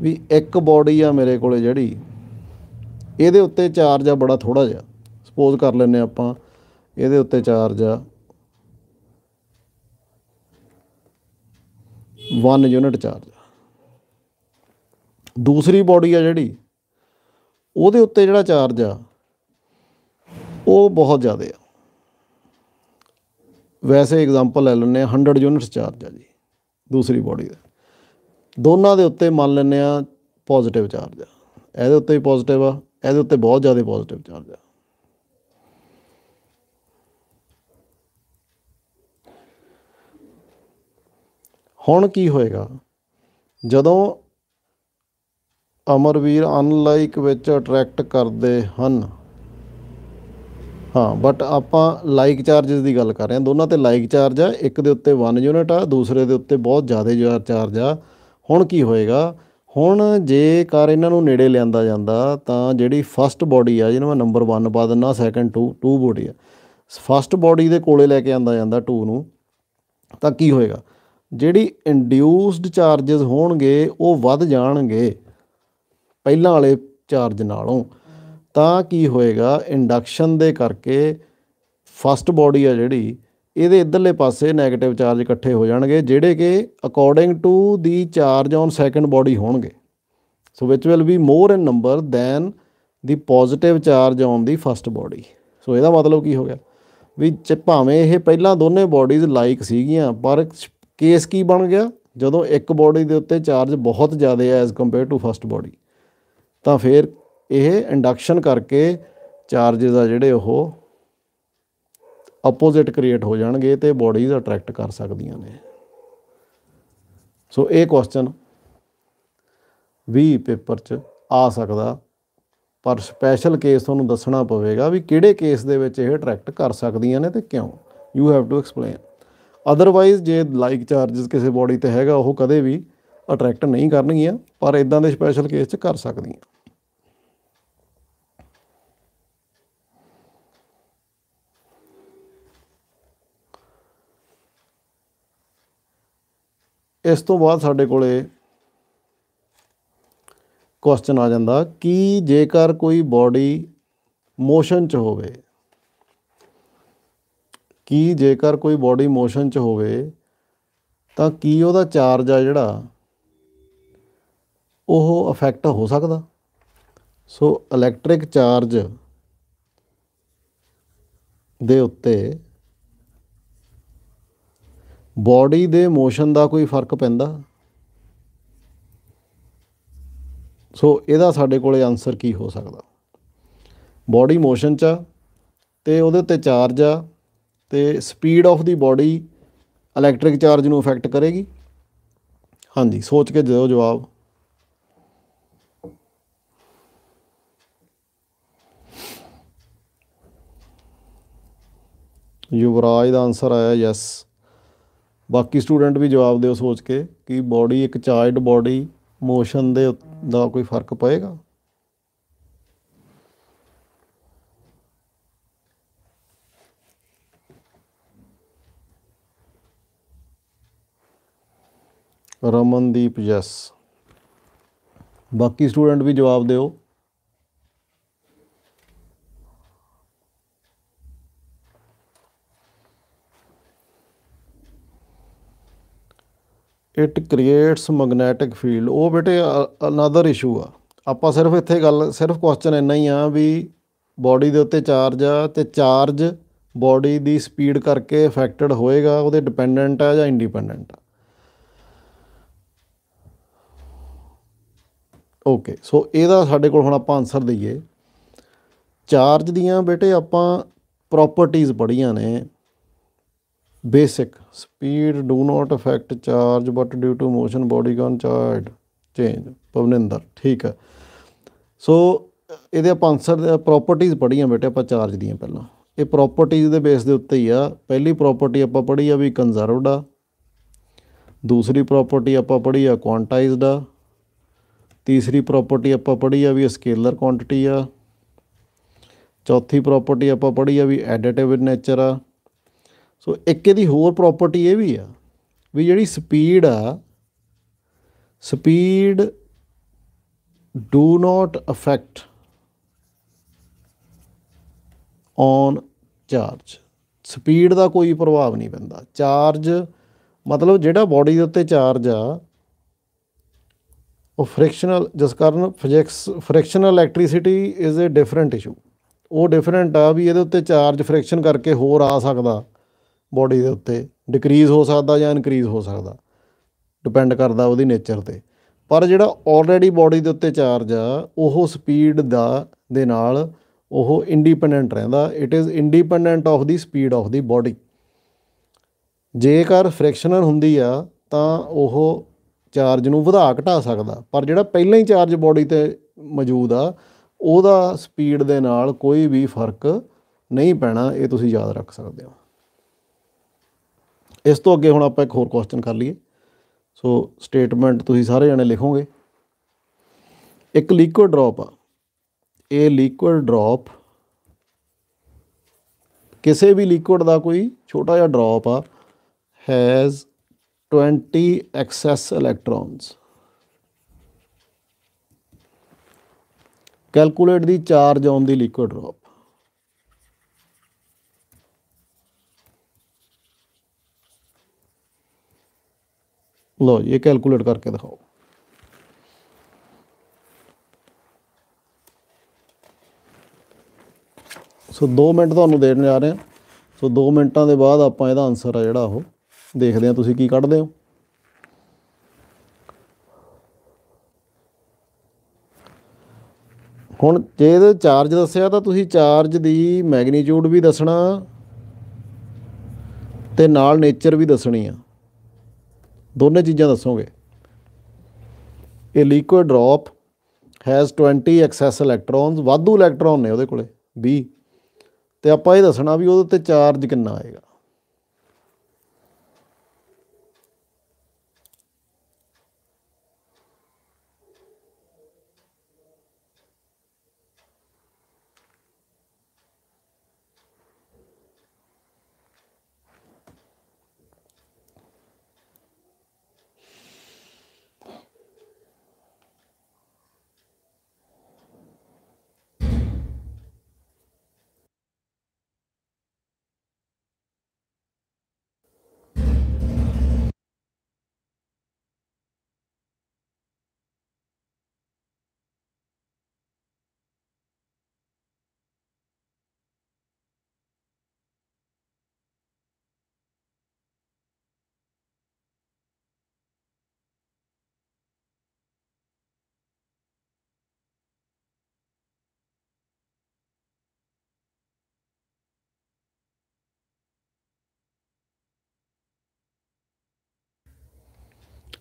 ਵੀ ਇੱਕ ਬਾਡੀ ਆ ਮੇਰੇ ਕੋਲੇ ਜਿਹੜੀ ਇਹਦੇ ਉੱਤੇ ਚਾਰਜ ਆ ਬੜਾ ਥੋੜਾ ਜਿਹਾ ਸਪੋਜ਼ ਕਰ ਲੈਨੇ ਆਪਾਂ ਇਹਦੇ ਉੱਤੇ ਚਾਰਜ ਆ 1 ਯੂਨਿਟ ਚਾਰਜ ਦੂਸਰੀ ਬਾਡੀ ਆ ਜਿਹੜੀ ਉਹਦੇ ਉੱਤੇ ਜਿਹੜਾ ਚਾਰਜ ਆ ਉਹ ਬਹੁਤ ਜ਼ਿਆਦਾ ਆ ਵੈਸੇ ਐਗਜ਼ਾਮਪਲ ਲੈ ਲੈਂਦੇ ਆ 100 ਯੂਨਿਟਸ ਚਾਰਜ ਆ ਜੀ ਦੂਸਰੀ ਬਾਡੀ ਦਾ ਦੋਨਾਂ ਦੇ ਉੱਤੇ ਮੰਨ ਲੈਂਦੇ ਆ ਪੋਜ਼ਿਟਿਵ ਚਾਰਜ ਆ ਇਹਦੇ ਉੱਤੇ ਵੀ ਪੋਜ਼ਿਟਿਵ ਆ ਇਹਦੇ ਉੱਤੇ ਬਹੁਤ ਜ਼ਿਆਦਾ ਪੋਜ਼ਿਟਿਵ ਚਾਰਜ ਆ ਹੁਣ ਕੀ ਹੋਏਗਾ ਜਦੋਂ ਅਮਰਵੀਰ ਅਨਲਾਈਕ ਵਿੱਚ ਅਟਰੈਕਟ ਕਰਦੇ ਹਨ ਹਾਂ ਬਟ ਆਪਾਂ ਲਾਈਕ ਚਾਰजेस ਦੀ ਗੱਲ ਕਰ ਰਹੇ ਹਾਂ ਦੋਨਾਂ ਤੇ ਲਾਈਕ ਚਾਰਜ ਆ ਇੱਕ ਦੇ ਉੱਤੇ 1 ਯੂਨਿਟ ਆ ਦੂਸਰੇ ਦੇ ਉੱਤੇ ਬਹੁਤ ਜ਼ਿਆਦਾ ਚਾਰਜ ਆ ਹੁਣ ਕੀ ਹੋਏਗਾ ਹੁਣ ਜੇਕਰ ਇਹਨਾਂ ਨੂੰ ਨੇੜੇ ਲਿਆਂਦਾ ਜਾਂਦਾ ਤਾਂ ਜਿਹੜੀ ਫਸਟ ਬਾਡੀ ਆ ਜਿਹਨੂੰ ਮੈਂ ਨੰਬਰ 1 ਪਾ ਦਿੰਨਾ ਸੈਕੰਡ 2 2 ਬਾਡੀ ਆ ਫਸਟ ਬਾਡੀ ਦੇ ਕੋਲੇ ਲੈ ਕੇ ਆਂਦਾ ਜਾਂਦਾ 2 ਨੂੰ ਤਾਂ ਕੀ ਹੋਏਗਾ ਜਿਹੜੀ ਇੰਡਿਊਸਡ ਚਾਰजेस ਹੋਣਗੇ ਉਹ ਵੱਧ ਜਾਣਗੇ ਪਹਿਲਾਂ ਵਾਲੇ ਚਾਰਜ ਨਾਲੋਂ ਤਾਂ ਕੀ ਹੋਏਗਾ ਇੰਡਕਸ਼ਨ ਦੇ ਕਰਕੇ ਫਸਟ ਬਾਡੀ ਆ ਜਿਹੜੀ ਇਹਦੇ ਇਧਰਲੇ ਪਾਸੇ 네ਗੇਟਿਵ ਚਾਰਜ ਇਕੱਠੇ ਹੋ ਜਾਣਗੇ ਜਿਹੜੇ ਕਿ according to the charge on second body ਹੋਣਗੇ so which will be more in number than the positive charge on the first body so ਇਹਦਾ ਮਤਲਬ ਕੀ ਹੋ ਗਿਆ ਵੀ ਚ ਭਾਵੇਂ ਇਹ ਪਹਿਲਾਂ ਦੋਨੇ ਬਾਡੀਜ਼ ਲਾਈਕ ਸੀਗੀਆਂ ਪਰ ਕੇਸ ਕੀ ਬਣ ਗਿਆ ਜਦੋਂ ਇੱਕ ਬਾਡੀ ਦੇ ਉੱਤੇ ਚਾਰਜ ਬਹੁਤ ਜ਼ਿਆਦਾ as as compare to first body ਤਾਂ ਫਿਰ ਇਹ ਇੰਡਕਸ਼ਨ ਕਰਕੇ ਚਾਰजेस ਆ ਜਿਹੜੇ ਉਹ ਆਪੋਜ਼ਿਟ ਕ੍ਰੀਏਟ ਹੋ ਜਾਣਗੇ ਤੇ ਬੋਡੀਜ਼ ਅਟਰੈਕਟ ਕਰ ਸਕਦੀਆਂ ਨੇ ਸੋ ਇਹ ਕੁਐਸਚਨ ਵੀ ਪੇਪਰ 'ਚ ਆ ਸਕਦਾ ਪਰ ਸਪੈਸ਼ਲ ਕੇਸ ਤੁਹਾਨੂੰ ਦੱਸਣਾ ਪਵੇਗਾ ਵੀ ਕਿਹੜੇ ਕੇਸ ਦੇ ਵਿੱਚ ਇਹ ਅਟਰੈਕਟ ਕਰ ਸਕਦੀਆਂ ਨੇ ਤੇ ਕਿਉਂ you have to explain otherwise ਜੇ ਲਾਈਕ ਚਾਰजेस ਕਿਸੇ ਬਾਡੀ ਤੇ ਹੈਗਾ ਉਹ ਕਦੇ ਵੀ ਅਟਰੈਕਟ ਨਹੀਂ ਕਰਨਗੀਆਂ ਪਰ ਇਦਾਂ ਦੇ ਸਪੈਸ਼ਲ ਕੇਸ 'ਚ ਕਰ ਸਕਦੀਆਂ ਇਸ ਤੋਂ ਬਾਅਦ ਸਾਡੇ ਕੋਲੇ ਕੁਐਸਚਨ ਆ ਜਾਂਦਾ ਕਿ ਜੇਕਰ ਕੋਈ ਬਾਡੀ ਮੋਸ਼ਨ 'ਚ ਹੋਵੇ ਕੀ ਜੇਕਰ ਕੋਈ ਬਾਡੀ ਮੋਸ਼ਨ 'ਚ ਹੋਵੇ ਤਾਂ ਕੀ ਉਹਦਾ ਚਾਰਜ ਆ ਜਿਹੜਾ ਉਹ ਅਫੈਕਟ ਹੋ ਸਕਦਾ ਸੋ ਇਲੈਕਟ੍ਰਿਕ ਚਾਰਜ ਦੇ ਉੱਤੇ ਬਾਡੀ ਦੇ ਮੋਸ਼ਨ ਦਾ ਕੋਈ ਫਰਕ ਪੈਂਦਾ ਸੋ ਇਹਦਾ ਸਾਡੇ ਕੋਲੇ ਆਨਸਰ ਕੀ ਹੋ ਸਕਦਾ ਬਾਡੀ ਮੋਸ਼ਨ ਚ ਤੇ ਉਹਦੇ ਉੱਤੇ ਚਾਰਜ ਆ ਤੇ speed of the body electric charge ਨੂੰ ਅਫੈਕਟ ਕਰੇਗੀ ਹਾਂਜੀ ਸੋਚ ਕੇ ਦਿਓ ਜਵਾਬ ਯੁਵਰਾਜ ਦਾ ਆਨਸਰ ਆਇਆ ਯੈਸ ਬਾਕੀ ਸਟੂਡੈਂਟ ਵੀ ਜਵਾਬ ਦਿਓ ਸੋਚ ਕੇ ਕਿ ਬਾਡੀ ਇੱਕ ਚਾਰਜਡ ਬਾਡੀ ਮੋਸ਼ਨ ਦੇ ਦਾ ਕੋਈ ਫਰਕ ਪਏਗਾ ਰਮਨਦੀਪ ਜਸ ਬਾਕੀ ਸਟੂਡੈਂਟ ਵੀ ਜਵਾਬ ਦਿਓ ਇਟ ਕ੍ਰੀਏਟਸ ਮੈਗਨੈਟਿਕ ਫੀਲਡ ਉਹ ਬੇਟੇ ਅਨਦਰ ਇਸ਼ੂ ਆ ਆਪਾਂ ਸਿਰਫ ਇੱਥੇ ਗੱਲ ਸਿਰਫ ਕੁਐਸਚਨ ਇੰਨਾ ਹੀ ਆ ਵੀ ਬਾਡੀ ਦੇ ਉੱਤੇ ਚਾਰਜ ਆ ਤੇ ਚਾਰਜ ਬਾਡੀ ਦੀ ਸਪੀਡ ਕਰਕੇ ਅਫੈਕਟਡ ਹੋਏਗਾ ਉਹਦੇ ਡਿਪੈਂਡੈਂਟ ਆ ਜਾਂ ਇੰਡੀਪੈਂਡੈਂਟ ਆ ਓਕੇ ਸੋ ਇਹਦਾ ਸਾਡੇ ਕੋਲ ਹੁਣ ਆਪਾਂ ਆਨਸਰ ਦਈਏ ਚਾਰਜ ਦੀਆਂ ਬੇਟੇ ਆਪਾਂ ਪ੍ਰਾਪਰਟੀਆਂ ਪੜੀਆਂ ਨੇ basic speed do not affect charge but due to motion body ਗਨ ਚਾਰਜ ਚੇਂਜ ਪਵਨਿੰਦਰ ਠੀਕ ਹੈ ਸੋ ਇਹਦੇ ਆਪਾਂ ਆਨਸਰ ਪ੍ਰੋਪਰਟੀਆਂ ਪੜ੍ਹੀਆਂ ਬੇਟੇ ਆਪਾਂ ਚਾਰਜ ਦੀਆਂ ਪਹਿਲਾਂ ਇਹ ਪ੍ਰੋਪਰਟੀਆਂ ਦੇ ਬੇਸ ਦੇ ਉੱਤੇ ਹੀ ਆ ਪਹਿਲੀ ਪ੍ਰੋਪਰਟੀ ਆਪਾਂ ਪੜ੍ਹੀ ਆ ਵੀ ਕੰਜ਼ਰਵਡ ਆ ਦੂਸਰੀ ਪ੍ਰੋਪਰਟੀ ਆਪਾਂ ਪੜ੍ਹੀ ਆ ਕੁਆਂਟਾਈਜ਼ਡ ਆ ਤੀਸਰੀ ਪ੍ਰੋਪਰਟੀ ਆਪਾਂ ਪੜ੍ਹੀ ਆ ਵੀ ਸਕੇਲਰ ਕੁਆਂਟੀਟੀ ਆ ਚੌਥੀ ਪ੍ਰੋਪਰਟੀ ਆਪਾਂ ਪੜ੍ਹੀ ਆ ਵੀ ਐਡਿਟਿਵ ਨੇਚਰ ਆ ਸੋ ਇੱਕ ਇਹਦੀ ਹੋਰ ਪ੍ਰਾਪਰਟੀ ਇਹ ਵੀ ਆ ਵੀ ਜਿਹੜੀ ਸਪੀਡ ਆ speed do not affect on charge speed ਦਾ ਕੋਈ ਪ੍ਰਭਾਵ ਨਹੀਂ ਪੈਂਦਾ ਚਾਰਜ ਮਤਲਬ ਜਿਹੜਾ ਬਾਡੀ ਦੇ ਉੱਤੇ ਚਾਰਜ ਆ ਉਹ ਫ੍ਰਿਕਸ਼ਨਲ ਜਿਸ ਕਾਰਨ physics frictional electricity is a different issue ਉਹ ਡਿਫਰੈਂਟ ਆ ਵੀ ਇਹਦੇ ਉੱਤੇ ਚਾਰਜ ਫ੍ਰਿਕਸ਼ਨ ਕਰਕੇ ਹੋਰ ਆ ਸਕਦਾ ਬਾਡੀ ਦੇ ਉੱਤੇ ਡਿਕਰੀਜ਼ ਹੋ ਸਕਦਾ ਜਾਂ ਇਨਕਰੀਜ਼ ਹੋ ਸਕਦਾ ਡਿਪੈਂਡ ਕਰਦਾ ਉਹਦੀ ਨੇਚਰ ਤੇ ਪਰ ਜਿਹੜਾ ਆਲਰੇਡੀ ਬਾਡੀ ਦੇ ਉੱਤੇ ਚਾਰਜ ਆ ਉਹ ਸਪੀਡ ਦਾ ਦੇ ਨਾਲ ਉਹ ਇੰਡੀਪੈਂਡੈਂਟ ਰਹਿੰਦਾ it is independent of the speed of the body ਜੇਕਰ ਫ੍ਰੈਕਸ਼ਨਲ ਹੁੰਦੀ ਆ ਤਾਂ ਉਹ ਚਾਰਜ ਨੂੰ ਵਧਾ ਘਟਾ ਸਕਦਾ ਪਰ ਜਿਹੜਾ ਪਹਿਲਾਂ ਹੀ ਚਾਰਜ ਬਾਡੀ ਤੇ ਮੌਜੂਦ ਆ ਉਹਦਾ ਸਪੀਡ ਦੇ ਨਾਲ ਕੋਈ ਵੀ ਫਰਕ ਨਹੀਂ ਪੈਣਾ ਇਹ ਤੁਸੀਂ ਯਾਦ ਰੱਖ ਸਕਦੇ ਹੋ ਇਸ ਤੋਂ ਅੱਗੇ ਹੁਣ ਆਪਾਂ ਇੱਕ ਹੋਰ ਕੁਐਸਚਨ ਕਰ ਲਈਏ ਸੋ ਸਟੇਟਮੈਂਟ ਤੁਸੀਂ ਸਾਰੇ ਜਣੇ ਲਿਖੋਗੇ ਇੱਕ ਲਿਕੁਇਡ ਡ੍ਰੌਪ ਆ ਇਹ ਲਿਕੁਇਡ ਡ੍ਰੌਪ ਕਿਸੇ ਵੀ ਲਿਕੁਇਡ ਦਾ ਕੋਈ ਛੋਟਾ ਜਿਹਾ ਡ੍ਰੌਪ ਆ has 20 excess electrons calculate the charge on the liquid drop ਲਓ ਜੀ ਇਹ ਕੈਲਕੂਲੇਟ ਕਰਕੇ ਦਿਖਾਓ ਸੋ 2 ਮਿੰਟ ਤੁਹਾਨੂੰ ਦੇਣ ਜਾ ਰਹੇ ਹਾਂ ਸੋ 2 ਮਿੰਟਾਂ ਦੇ ਬਾਅਦ ਆਪਾਂ ਇਹਦਾ ਆਨਸਰ ਆ ਜਿਹੜਾ ਉਹ ਦੇਖਦੇ ਹਾਂ ਤੁਸੀਂ ਕੀ ਕੱਢਦੇ ਹੋ ਹੁਣ ਜੇ ਇਹਦੇ ਚਾਰਜ ਦੱਸਿਆ ਤਾਂ ਤੁਸੀਂ ਚਾਰਜ ਦੀ ਮੈਗਨੀਟਿਊਡ ਵੀ ਦੱਸਣਾ ਤੇ ਨਾਲ ਨੇਚਰ ਵੀ ਦੱਸਣੀ ਆ ਦੋਨੇ ਚੀਜ਼ਾਂ ਦੱਸੋਗੇ ਇਹ liquid drop has 20 excess electrons ਵਾਧੂ ਇਲੈਕਟ੍ਰੋਨ ਨੇ ਉਹਦੇ ਕੋਲੇ 20 ਤੇ ਆਪਾਂ ਇਹ ਦੱਸਣਾ ਵੀ ਉਹਦੇ ਤੇ ਚਾਰਜ ਕਿੰਨਾ ਆਏਗਾ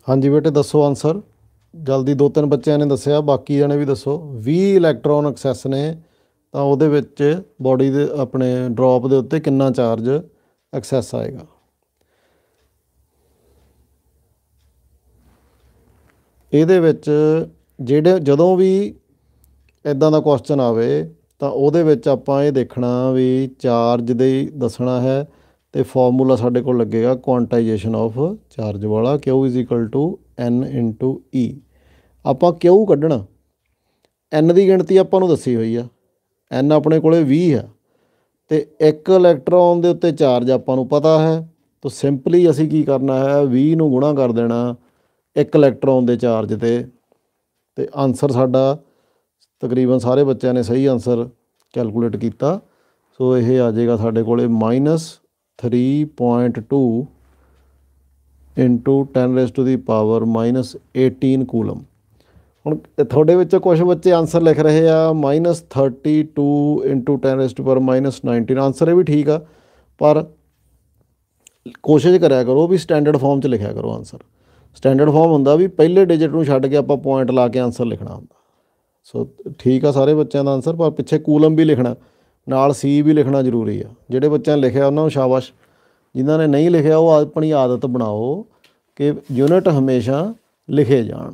ਹਾਂਜੀ ਬੇਟੇ ਦੱਸੋ ਆਨਸਰ ਜਲਦੀ ਦੋ ਤਿੰਨ ਬੱਚਿਆਂ ਨੇ ਦੱਸਿਆ ਬਾਕੀ ਜਣੇ ਵੀ ਦੱਸੋ 20 ਇਲੈਕਟ੍ਰੋਨ ਐਕਸੈਸ ਨੇ ਤਾਂ ਉਹਦੇ ਵਿੱਚ ਬਾਡੀ ਦੇ ਆਪਣੇ ਡ੍ਰੌਪ ਦੇ ਉੱਤੇ ਕਿੰਨਾ ਚਾਰਜ ਐਕਸੈਸ ਆਏਗਾ ਇਹਦੇ ਵਿੱਚ ਜਿਹੜੇ ਜਦੋਂ ਵੀ ਇਦਾਂ ਦਾ ਕੁਐਸਚਨ ਆਵੇ ਤਾਂ ਉਹਦੇ ਵਿੱਚ ਆਪਾਂ ਇਹ ਦੇਖਣਾ ਵੀ ਚਾਰਜ ਦੇ ਦੱਸਣਾ ਹੈ ਇਹ ਫਾਰਮੂਲਾ ਸਾਡੇ ਕੋਲ ਲੱਗੇਗਾ ਕੁਆਂਟਾਈਜੇਸ਼ਨ ਆਫ ਚਾਰਜ ਵਾਲਾ q n e ਆਪਾਂ q ਕੱਢਣਾ n ਦੀ ਗਿਣਤੀ ਆਪਾਂ ਨੂੰ ਦੱਸੀ ਹੋਈ ਆ n ਆਪਣੇ ਕੋਲੇ 20 ਹੈ ਤੇ ਇੱਕ ਇਲੈਕਟ੍ਰੋਨ ਦੇ ਉੱਤੇ ਚਾਰਜ ਆਪਾਂ ਨੂੰ ਪਤਾ ਹੈ ਤਾਂ ਸਿੰਪਲੀ ਅਸੀਂ ਕੀ ਕਰਨਾ ਹੈ 20 ਨੂੰ ਗੁਣਾ ਕਰ ਦੇਣਾ ਇੱਕ ਇਲੈਕਟ੍ਰੋਨ ਦੇ ਚਾਰਜ ਤੇ ਤੇ ਆਨਸਰ ਸਾਡਾ ਤਕਰੀਬਨ ਸਾਰੇ ਬੱਚਿਆਂ ਨੇ ਸਹੀ ਆਨਸਰ ਕੈਲਕੂਲੇਟ ਕੀਤਾ ਸੋ ਇਹ ਆ ਜਾਏਗਾ ਸਾਡੇ ਕੋਲੇ minus 3.2 into 10 raise to the power 18 coulomb ਹੁਣ ਤੁਹਾਡੇ ਵਿੱਚ ਕੁਝ ਬੱਚੇ ਆਨਸਰ ਲਿਖ ਰਹੇ ਆ -32 into 10 raise to power 19 answer ਇਹ ਵੀ ਠੀਕ ਆ ਪਰ ਕੋਸ਼ਿਸ਼ ਕਰਿਆ ਕਰੋ ਵੀ ਸਟੈਂਡਰਡ ਫਾਰਮ 'ਚ ਲਿਖਿਆ ਕਰੋ ਆਨਸਰ ਸਟੈਂਡਰਡ ਫਾਰਮ ਹੁੰਦਾ ਵੀ ਪਹਿਲੇ ਡਿਜਿਟ ਨੂੰ ਛੱਡ ਕੇ ਆਪਾਂ ਪੁਆਇੰਟ ਲਾ ਕੇ ਆਨਸਰ ਲਿਖਣਾ ਹੁੰਦਾ ਸੋ ਠੀਕ ਆ ਸਾਰੇ ਬੱਚਿਆਂ ਦਾ ਆਨਸਰ ਪਰ ਪਿੱਛੇ ਕੂਲਮ ਵੀ ਲਿਖਣਾ ਨਾਲ ਸੀ ਵੀ ਲਿਖਣਾ ਜ਼ਰੂਰੀ ਆ ਜਿਹੜੇ ਬੱਚਿਆਂ ਨੇ ਲਿਖਿਆ ਉਹਨਾਂ ਨੂੰ ਸ਼ਾਬਾਸ਼ ਜਿਨ੍ਹਾਂ ਨੇ ਨਹੀਂ ਲਿਖਿਆ ਉਹ ਆਪਣੀ ਆਦਤ ਬਣਾਓ ਕਿ ਯੂਨਿਟ ਹਮੇਸ਼ਾ ਲਿਖੇ ਜਾਣ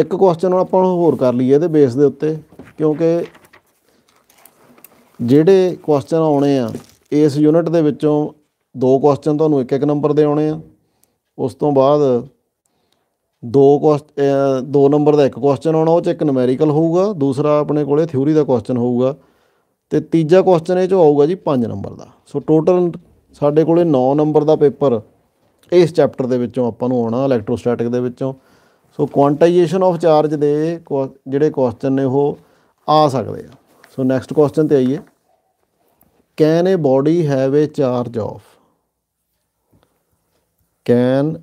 ਇੱਕ ਕੁਐਸਚਨ ਆਪਾਂ ਹੋਰ ਕਰ ਲਈਏ ਇਹਦੇ ਬੇਸ ਦੇ ਉੱਤੇ ਕਿਉਂਕਿ ਜਿਹੜੇ ਕੁਐਸਚਨ ਆਉਣੇ ਆ ਇਸ ਯੂਨਿਟ ਦੇ ਵਿੱਚੋਂ ਦੋ ਕੁਐਸਚਨ ਤੁਹਾਨੂੰ ਇੱਕ ਇੱਕ ਨੰਬਰ ਦੇ ਆਉਣੇ ਆ ਉਸ ਤੋਂ ਬਾਅਦ ਦੋ ਕੁਐਸਚਨ ਦੋ ਨੰਬਰ ਦਾ ਇੱਕ ਕੁਐਸਚਨ ਆਉਣਾ ਉਹ ਚ ਇੱਕ ਨੂਮੈਰੀਕਲ ਹੋਊਗਾ ਦੂਸਰਾ ਆਪਣੇ ਕੋਲੇ ਥਿਊਰੀ ਦਾ ਕੁਐਸਚਨ ਹੋਊਗਾ ਤੇ ਤੀਜਾ ਕੁਐਸਚਨ ਇਹ ਚ ਆਊਗਾ ਜੀ 5 ਨੰਬਰ ਦਾ ਸੋ ਟੋਟਲ ਸਾਡੇ ਕੋਲੇ 9 ਨੰਬਰ ਦਾ ਪੇਪਰ ਇਸ ਚੈਪਟਰ ਦੇ ਵਿੱਚੋਂ ਆਪਾਂ ਨੂੰ ਆਉਣਾ ਇਲੈਕਟ੍ਰੋਸਟੈਟਿਕ ਦੇ ਵਿੱਚੋਂ ਸੋ ਕੁਆਂਟਾਈਜੇਸ਼ਨ ਆਫ ਚਾਰਜ ਦੇ ਜਿਹੜੇ ਕੁਐਸਚਨ ਨੇ ਉਹ ਆ ਸਕਦੇ ਆ ਸੋ ਨੈਕਸਟ ਕੁਐਸਚਨ ਤੇ ਆਈਏ can a body have a charge of can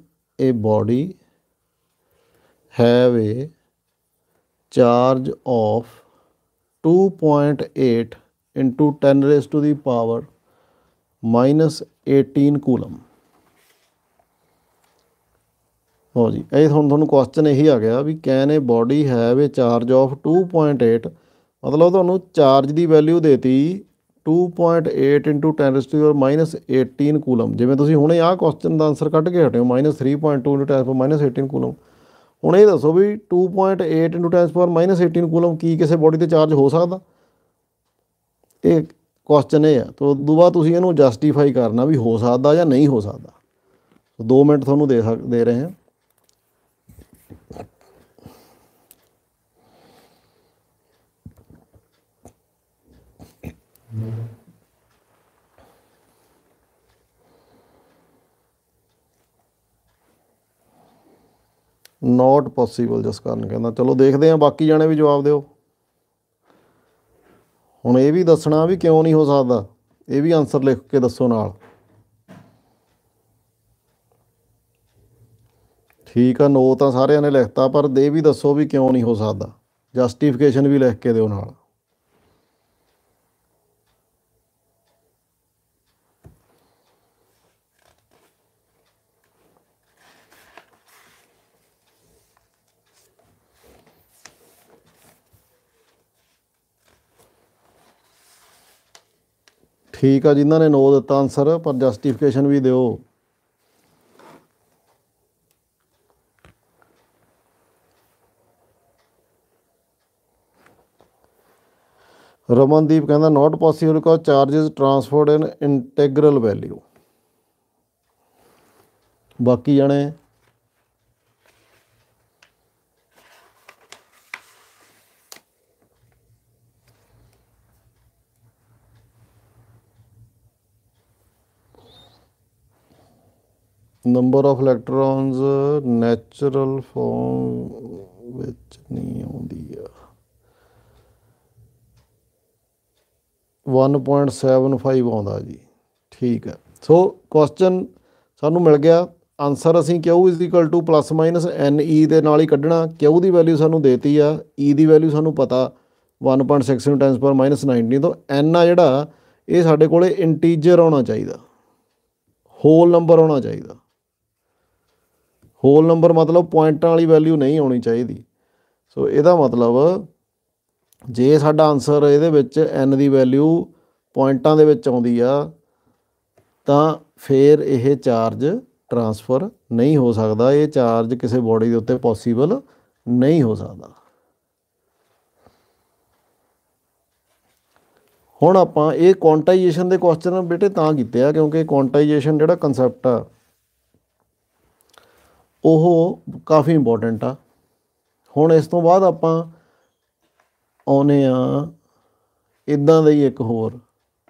a body have a charge of 2.8 into 10 raise to the power minus 18 coulomb ਹੋ ਜੀ ਇਹ ਹੁਣ ਤੁਹਾਨੂੰ ਕੁਐਸਚਨ ਇਹੀ ਆ ਗਿਆ ਵੀ can a body have a charge of 2.8 ਮਤਲਬ ਤੁਹਾਨੂੰ ਚਾਰਜ ਦੀ ਵੈਲਿਊ ਦੇਤੀ 2.8 10 18 ਕੂਲਮ ਜਿਵੇਂ ਤੁਸੀਂ ਹੁਣੇ ਆਹ ਕੁਐਸਚਨ ਦਾ ਆਨਸਰ ਕੱਢ ਕੇ ਹਟੇ ਹੋ -3.2 10 18 ਕੂਲਮ ਹੁਣ ਇਹ ਦੱਸੋ ਵੀ 2.8 10 18 ਕੂਲਮ ਕੀ ਕਿਸੇ ਬੋਡੀ ਤੇ ਚਾਰਜ ਹੋ ਸਕਦਾ ਇਹ ਕੁਐਸਚਨ ਇਹ ਆ ਤੋਂ ਦੁਬਾਰਾ ਤੁਸੀਂ ਇਹਨੂੰ ਜਸਟੀਫਾਈ ਕਰਨਾ ਵੀ ਹੋ ਸਕਦਾ ਜਾਂ ਨਹੀਂ ਹੋ ਸਕਦਾ 2 ਮਿੰਟ ਤੁਹਾਨੂੰ ਦੇ ਦੇ ਰਹੇ ਹਾਂ ਨਾਟ ਪੋਸੀਬਲ ਜਸ ਕਰਨ ਕਹਿੰਦਾ ਚਲੋ ਦੇਖਦੇ ਆ ਬਾਕੀ ਜਾਣੇ ਵੀ ਜਵਾਬ ਦਿਓ ਹੁਣ ਇਹ ਵੀ ਦੱਸਣਾ ਵੀ ਕਿਉਂ ਨਹੀਂ ਹੋ ਸਕਦਾ ਇਹ ਵੀ ਆਨਸਰ ਲਿਖ ਕੇ ਦੱਸੋ ਨਾਲ ਠੀਕ ਆ ਨੋ ਤਾਂ ਸਾਰਿਆਂ ਨੇ ਲਿਖਤਾ ਪਰ ਦੇ ਵੀ ਦੱਸੋ ਵੀ ਕਿਉਂ ਨਹੀਂ ਹੋ ਸਕਦਾ ਜਸਟੀਫਿਕੇਸ਼ਨ ਵੀ ਲਿਖ ਕੇ ਦਿਓ ਨਾਲ ਠੀਕ ਆ ਜਿਨ੍ਹਾਂ ਨੇ ਨੋ ਦਿੱਤਾ ਆਨਸਰ ਪਰ ਜਸਟੀਫਿਕੇਸ਼ਨ ਵੀ ਦਿਓ ਰਮਨਦੀਪ ਕਹਿੰਦਾ ਨਾਟ ਪੋਸੀਬਲ ਕਾ charges transferred in integral value ਬਾਕੀ ਜਣੇ number of electrons natural form ਵਿੱਚ ਨਹੀਂ ਆਉਂਦੀ ਆ 1.75 ਆਉਂਦਾ ਜੀ ਠੀਕ ਹੈ ਸੋ ਕੁਐਸਚਨ ਸਾਨੂੰ ਮਿਲ ਗਿਆ ਆਨਸਰ ਅਸੀਂ q ਈ e ਦੇ ਨਾਲ ਹੀ ਕੱਢਣਾ q ਦੀ ਵੈਲਿਊ ਸਾਨੂੰ ਦੇਤੀ ਆ e ਦੀ ਵੈਲਿਊ ਸਾਨੂੰ ਪਤਾ 1.6 ਟਾਈਮਸ ਪਰ -19 ਤੋਂ n ਆ ਜਿਹੜਾ ਇਹ ਸਾਡੇ ਕੋਲੇ ਇੰਟੀਜਰ ਆਉਣਾ ਚਾਹੀਦਾ ਹੋਲ ਨੰਬਰ ਆਉਣਾ ਚਾਹੀਦਾ ਹੋਲ ਨੰਬਰ ਮਤਲਬ ਪੁਆਇੰਟਾਂ ਵਾਲੀ ਵੈਲਿਊ ਨਹੀਂ ਆਉਣੀ ਚਾਹੀਦੀ ਸੋ ਇਹਦਾ ਮਤਲਬ ਜੇ ਸਾਡਾ ਆਨਸਰ ਇਹਦੇ ਵਿੱਚ n ਦੀ ਵੈਲਿਊ ਪੁਆਇੰਟਾਂ ਦੇ ਵਿੱਚ ਆਉਂਦੀ ਆ ਤਾਂ ਫੇਰ ਇਹ ਚਾਰਜ ਟਰਾਂਸਫਰ ਨਹੀਂ ਹੋ ਸਕਦਾ ਇਹ ਚਾਰਜ ਕਿਸੇ ਬਾਡੀ ਦੇ ਉੱਤੇ ਪੋਸੀਬਲ ਨਹੀਂ ਹੋ ਸਕਦਾ ਹੁਣ ਆਪਾਂ ਇਹ ਕੁਆਂਟਾਈਜੇਸ਼ਨ ਦੇ ਕੁਐਸਚਨ ਬੇਟੇ ਤਾਂ ਕੀਤੇ ਆ ਕਿਉਂਕਿ ਕੁਆਂਟਾਈਜੇਸ਼ਨ ਜਿਹੜਾ ਕਨਸੈਪਟ ਆ ਉਹ ਕਾਫੀ ਇੰਪੋਰਟੈਂਟ ਆ ਹੁਣ ਇਸ ਤੋਂ ਬਾਅਦ ਆਪਾਂ ਆਉਨੇ ਆ ਇਦਾਂ ਦਾ ਹੀ ਇੱਕ ਹੋਰ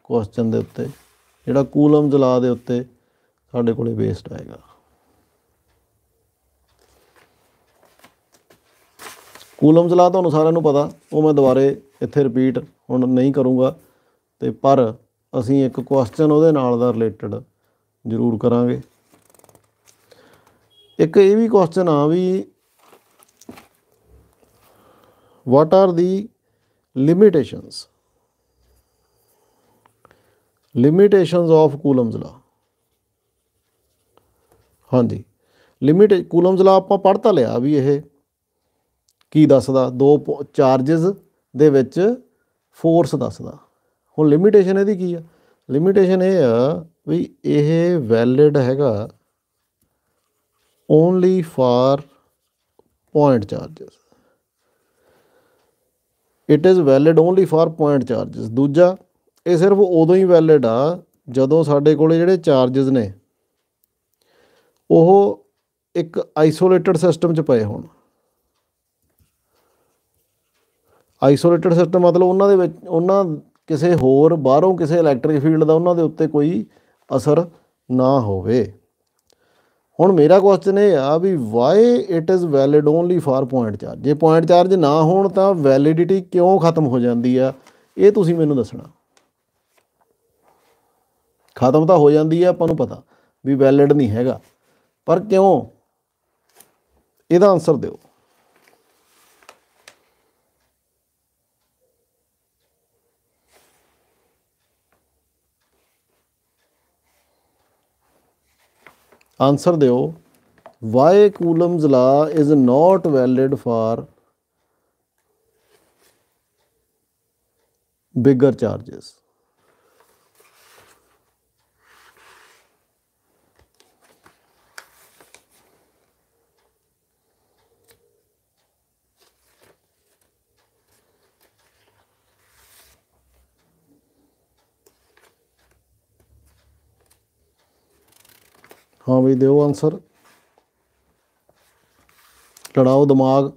ਕੁਐਸਚਨ ਦੇ ਉੱਤੇ ਜਿਹੜਾ ਕੂਲਮ ਜਲਾ ਦੇ ਉੱਤੇ ਸਾਡੇ ਕੋਲੇ ਬੇਸਡ ਆਏਗਾ ਕੂਲਮ ਜਲਾ ਤੁਹਾਨੂੰ ਸਾਰਿਆਂ ਨੂੰ ਪਤਾ ਉਹ ਮੈਂ ਦੁਬਾਰੇ ਇੱਥੇ ਰਿਪੀਟ ਹੁਣ ਨਹੀਂ ਕਰੂੰਗਾ ਤੇ ਪਰ ਅਸੀਂ ਇੱਕ ਕੁਐਸਚਨ ਉਹਦੇ ਨਾਲ ਦਾ ਰਿਲੇਟਡ ਜ਼ਰੂਰ ਕਰਾਂਗੇ ਇੱਕ ਇਹ ਵੀ ਕੁਐਸਚਨ ਆ ਵੀ what are the limitations limitations of Coulomb's law ਹਾਂਜੀ ਲਿਮਿਟ ਕੂਲਮਸ ਲਾ ਆਪਾਂ ਪੜ੍ਹ ਤਾਂ ਲਿਆ ਵੀ ਇਹ ਕੀ ਦੱਸਦਾ ਦੋ ਚਾਰजेस ਦੇ ਵਿੱਚ ਫੋਰਸ ਦੱਸਦਾ ਹੁਣ ਲਿਮਿਟੇਸ਼ਨ ਇਹਦੀ ਕੀ ਆ ਲਿਮਿਟੇਸ਼ਨ ਇਹ ਆ ਵੀ ਇਹ ਵੈਲਿਡ ਹੈਗਾ only for point charges it is valid only for point charges ਦੂਜਾ ਇਹ ਸਿਰਫ ਉਦੋਂ ਹੀ ਵੈਲਿਡ ਆ ਜਦੋਂ ਸਾਡੇ ਕੋਲੇ ਜਿਹੜੇ ਚਾਰजेस ਨੇ ਉਹ ਇੱਕ ਆਈਸੋਲੇਟਡ ਸਿਸਟਮ 'ਚ ਪਏ ਹੋਣ ਆਈਸੋਲੇਟਡ ਸਿਸਟਮ ਮਤਲਬ ਉਹਨਾਂ ਦੇ ਵਿੱਚ ਉਹਨਾਂ ਕਿਸੇ ਹੋਰ ਬਾਹਰੋਂ ਕਿਸੇ ਇਲੈਕਟ੍ਰਿਕ ਫੀਲਡ ਦਾ ਉਹਨਾਂ ਦੇ ਉੱਤੇ ਕੋਈ ਅਸਰ ਨਾ ਹੋਵੇ ਹੁਣ ਮੇਰਾ ਕੁਐਸਚਨ ਇਹ ਆ ਵੀ why it is valid only for point charge ਜੇ ਪੁਆਇੰਟ ਚਾਰਜ ਨਾ ਹੋਣ ਤਾਂ ਵੈਲਿਡਿਟੀ ਕਿਉਂ ਖਤਮ ਹੋ ਜਾਂਦੀ ਆ ਇਹ ਤੁਸੀਂ ਮੈਨੂੰ ਦੱਸਣਾ ਖਤਮ ਤਾਂ ਹੋ ਜਾਂਦੀ ਆ ਆਪਾਂ ਨੂੰ ਪਤਾ ਵੀ ਵੈਲਿਡ ਨਹੀਂ ਹੈਗਾ ਪਰ ਕਿਉਂ ਇਹਦਾ ਆਨਸਰ ਦਿਓ ਆਨਸਰ ਦਿਓ why Coulomb's law is not valid for bigger charges ਹਾਂ ਬਈ ਦਿਓ ਆਨਸਰ ਲੜਾਓ ਦਿਮਾਗ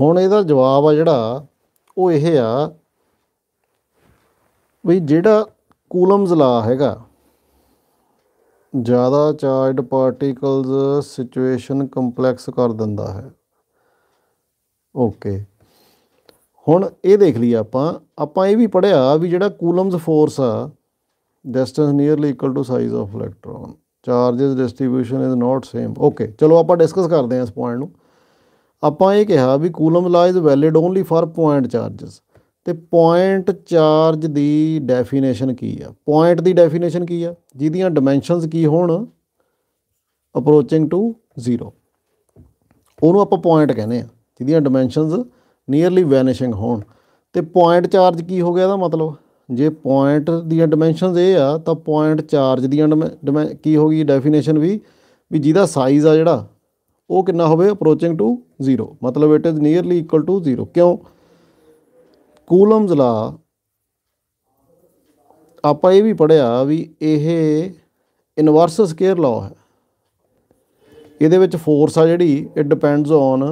ਹੁਣ ਇਹਦਾ ਜਵਾਬ ਆ ਜਿਹੜਾ ਉਹ ਇਹ ਆ ਵੀ ਜਿਹੜਾ ਕੂਲਮਜ਼ ਲਾ ਹੈਗਾ ਜ਼ਿਆਦਾ ਚਾਰਜਡ ਪਾਰਟੀਕਲਸ ਸਿਚੁਏਸ਼ਨ ਕੰਪਲੈਕਸ ਕਰ ਦਿੰਦਾ ਹੈ ਓਕੇ ਹੁਣ ਇਹ ਦੇਖ ਲਈ ਆਪਾਂ ਆਪਾਂ ਇਹ ਵੀ ਪੜਿਆ ਵੀ ਜਿਹੜਾ ਕੂਲਮਜ਼ ਫੋਰਸ ਆ distance nearly equal to size of electron charges distribution is not same okay ਚਲੋ ਆਪਾਂ ਡਿਸਕਸ ਕਰਦੇ ਹਾਂ ਇਸ ਪੁਆਇੰਟ ਨੂੰ ਆਪਾਂ ਇਹ ਕਿਹਾ ਵੀ Coulomb law is valid only for point charges ਤੇ ਪੁਆਇੰਟ ਚਾਰਜ ਦੀ ਡੈਫੀਨੇਸ਼ਨ ਕੀ ਆ ਪੁਆਇੰਟ ਦੀ ਡੈਫੀਨੇਸ਼ਨ ਕੀ ਆ ਜਿਹਦੀਆਂ ਡਾਈਮੈਂਸ਼ਨਸ ਕੀ ਹੋਣ ਅਪਰੋਚਿੰਗ ਟੂ 0 ਉਹਨੂੰ ਆਪਾਂ ਪੁਆਇੰਟ ਕਹਿੰਦੇ ਆ ਜਿਹਦੀਆਂ ਡਾਈਮੈਂਸ਼ਨਸ ਨੀਅਰਲੀ ਵੈਨਿਸ਼ਿੰਗ ਹੋਣ ਤੇ ਪੁਆਇੰਟ ਚਾਰਜ ਕੀ ਹੋ ਗਿਆ ਦਾ ਮਤਲਬ ਜੇ ਪੁਆਇੰਟ ਦੀਆਂ ਡਾਈਮੈਂਸ਼ਨਸ ਇਹ ਆ ਤਾਂ ਪੁਆਇੰਟ ਚਾਰਜ ਦੀਆਂ ਕੀ ਹੋ ਗਈ ਡੈਫੀਨੇਸ਼ਨ ਵੀ ਵੀ ਜਿਹਦਾ ਸਾਈਜ਼ ਆ ਜਿਹੜਾ ਉਹ ਕਿੰਨਾ ਹੋਵੇ ਅਪਰੋਚਿੰਗ ਟੂ 0 ਮਤਲਬ it is nearly equal to 0 ਕਿਉਂ ਕੂਲਮਸ ਲਾ ਆਪਾਂ ਇਹ ਵੀ ਪੜਿਆ ਵੀ ਇਹ ਇਨਵਰਸ ਸਕੇਅਰ ਲਾ ਹੈ ਇਹਦੇ ਵਿੱਚ ਫੋਰਸ ਆ ਜਿਹੜੀ it depends on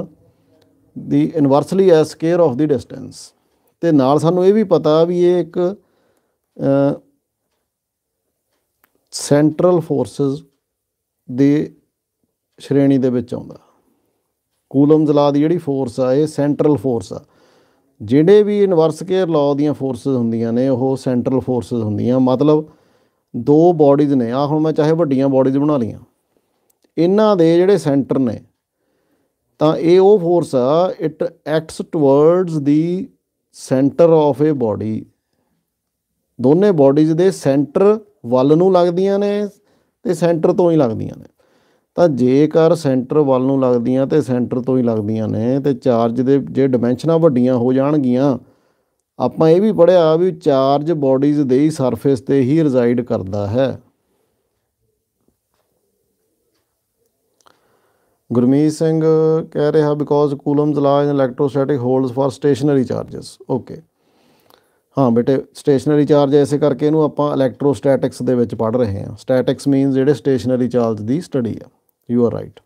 the inversely as square of the distance ਤੇ ਨਾਲ ਸਾਨੂੰ ਇਹ ਵੀ ਪਤਾ ਵੀ ਇਹ ਇੱਕ ਸੈਂਟਰਲ ਫੋਰਸਸ ਦੇ ਸ਼੍ਰੇਣੀ ਦੇ ਵਿੱਚ ਆਉਂਦਾ ਕੂਲਮਜ਼ ਲਾ ਦੀ ਜਿਹੜੀ ਫੋਰਸ ਆ ਇਹ ਸੈਂਟਰਲ ਫੋਰਸ ਆ ਜਿਹੜੇ ਵੀ ਇਨਵਰਸ ਕੇਅਰ ਲਾਅ ਦੀਆਂ ਫੋਰਸਸ ਹੁੰਦੀਆਂ ਨੇ ਉਹ ਸੈਂਟਰਲ ਫੋਰਸਸ ਹੁੰਦੀਆਂ ਮਤਲਬ ਦੋ ਬਾਡੀਜ਼ ਨੇ ਆ ਹੁਣ ਮੈਂ ਚਾਹੇ ਵੱਡੀਆਂ ਬਾਡੀਜ਼ ਬਣਾ ਲਈਆਂ ਇਹਨਾਂ ਦੇ ਜਿਹੜੇ ਸੈਂਟਰ ਨੇ ਤਾਂ ਇਹ ਉਹ ਫੋਰਸ ਆ it acts towards the centre of a body ਦੋਨੇ ਬਾਡੀਜ਼ ਦੇ ਸੈਂਟਰ ਵੱਲ ਨੂੰ ਲੱਗਦੀਆਂ ਨੇ ਤੇ ਸੈਂਟਰ ਤੋਂ ਹੀ ਲੱਗਦੀਆਂ ਨੇ ਤਾਂ ਜੇਕਰ ਸੈਂਟਰ ਵੱਲ ਨੂੰ ਲੱਗਦੀਆਂ ਤੇ ਸੈਂਟਰ ਤੋਂ ਹੀ ਲੱਗਦੀਆਂ ਨੇ ਤੇ ਚਾਰਜ ਦੇ ਜੇ ਡਾਈਮੈਂਸ਼ਨਾਂ ਵੱਡੀਆਂ ਹੋ ਜਾਣਗੀਆਂ ਆਪਾਂ ਇਹ ਵੀ ਪੜਿਆ ਵੀ ਚਾਰਜ ਬਾਡੀਜ਼ ਦੇ ਹੀ ਸਰਫੇਸ ਤੇ ਹੀ ਰਿਜ਼ਾਈਡ ਕਰਦਾ ਹੈ ਗੁਰਮੀਤ ਸਿੰਘ ਕਹਿ ਰਿਹਾ because Coulomb's law in electrostatic holds for stationary charges okay ਹਾਂ ਬੇਟੇ ਸਟੇਸ਼ਨਰੀ ਚਾਰਜ ਐਸੇ ਕਰਕੇ ਇਹਨੂੰ ਆਪਾਂ ਇਲੈਕਟ੍ਰੋਸਟੈਟਿਕਸ ਦੇ ਵਿੱਚ ਪੜ ਰਹੇ ਹਾਂ ਸਟੈਟਿਕਸ ਮੀਨਸ ਜਿਹੜੇ ਸਟੇਸ਼ਨਰੀ ਚਾਰਜ ਦੀ ਸਟੱਡੀ ਆ ਯੂ ਆਰ ਰਾਈਟ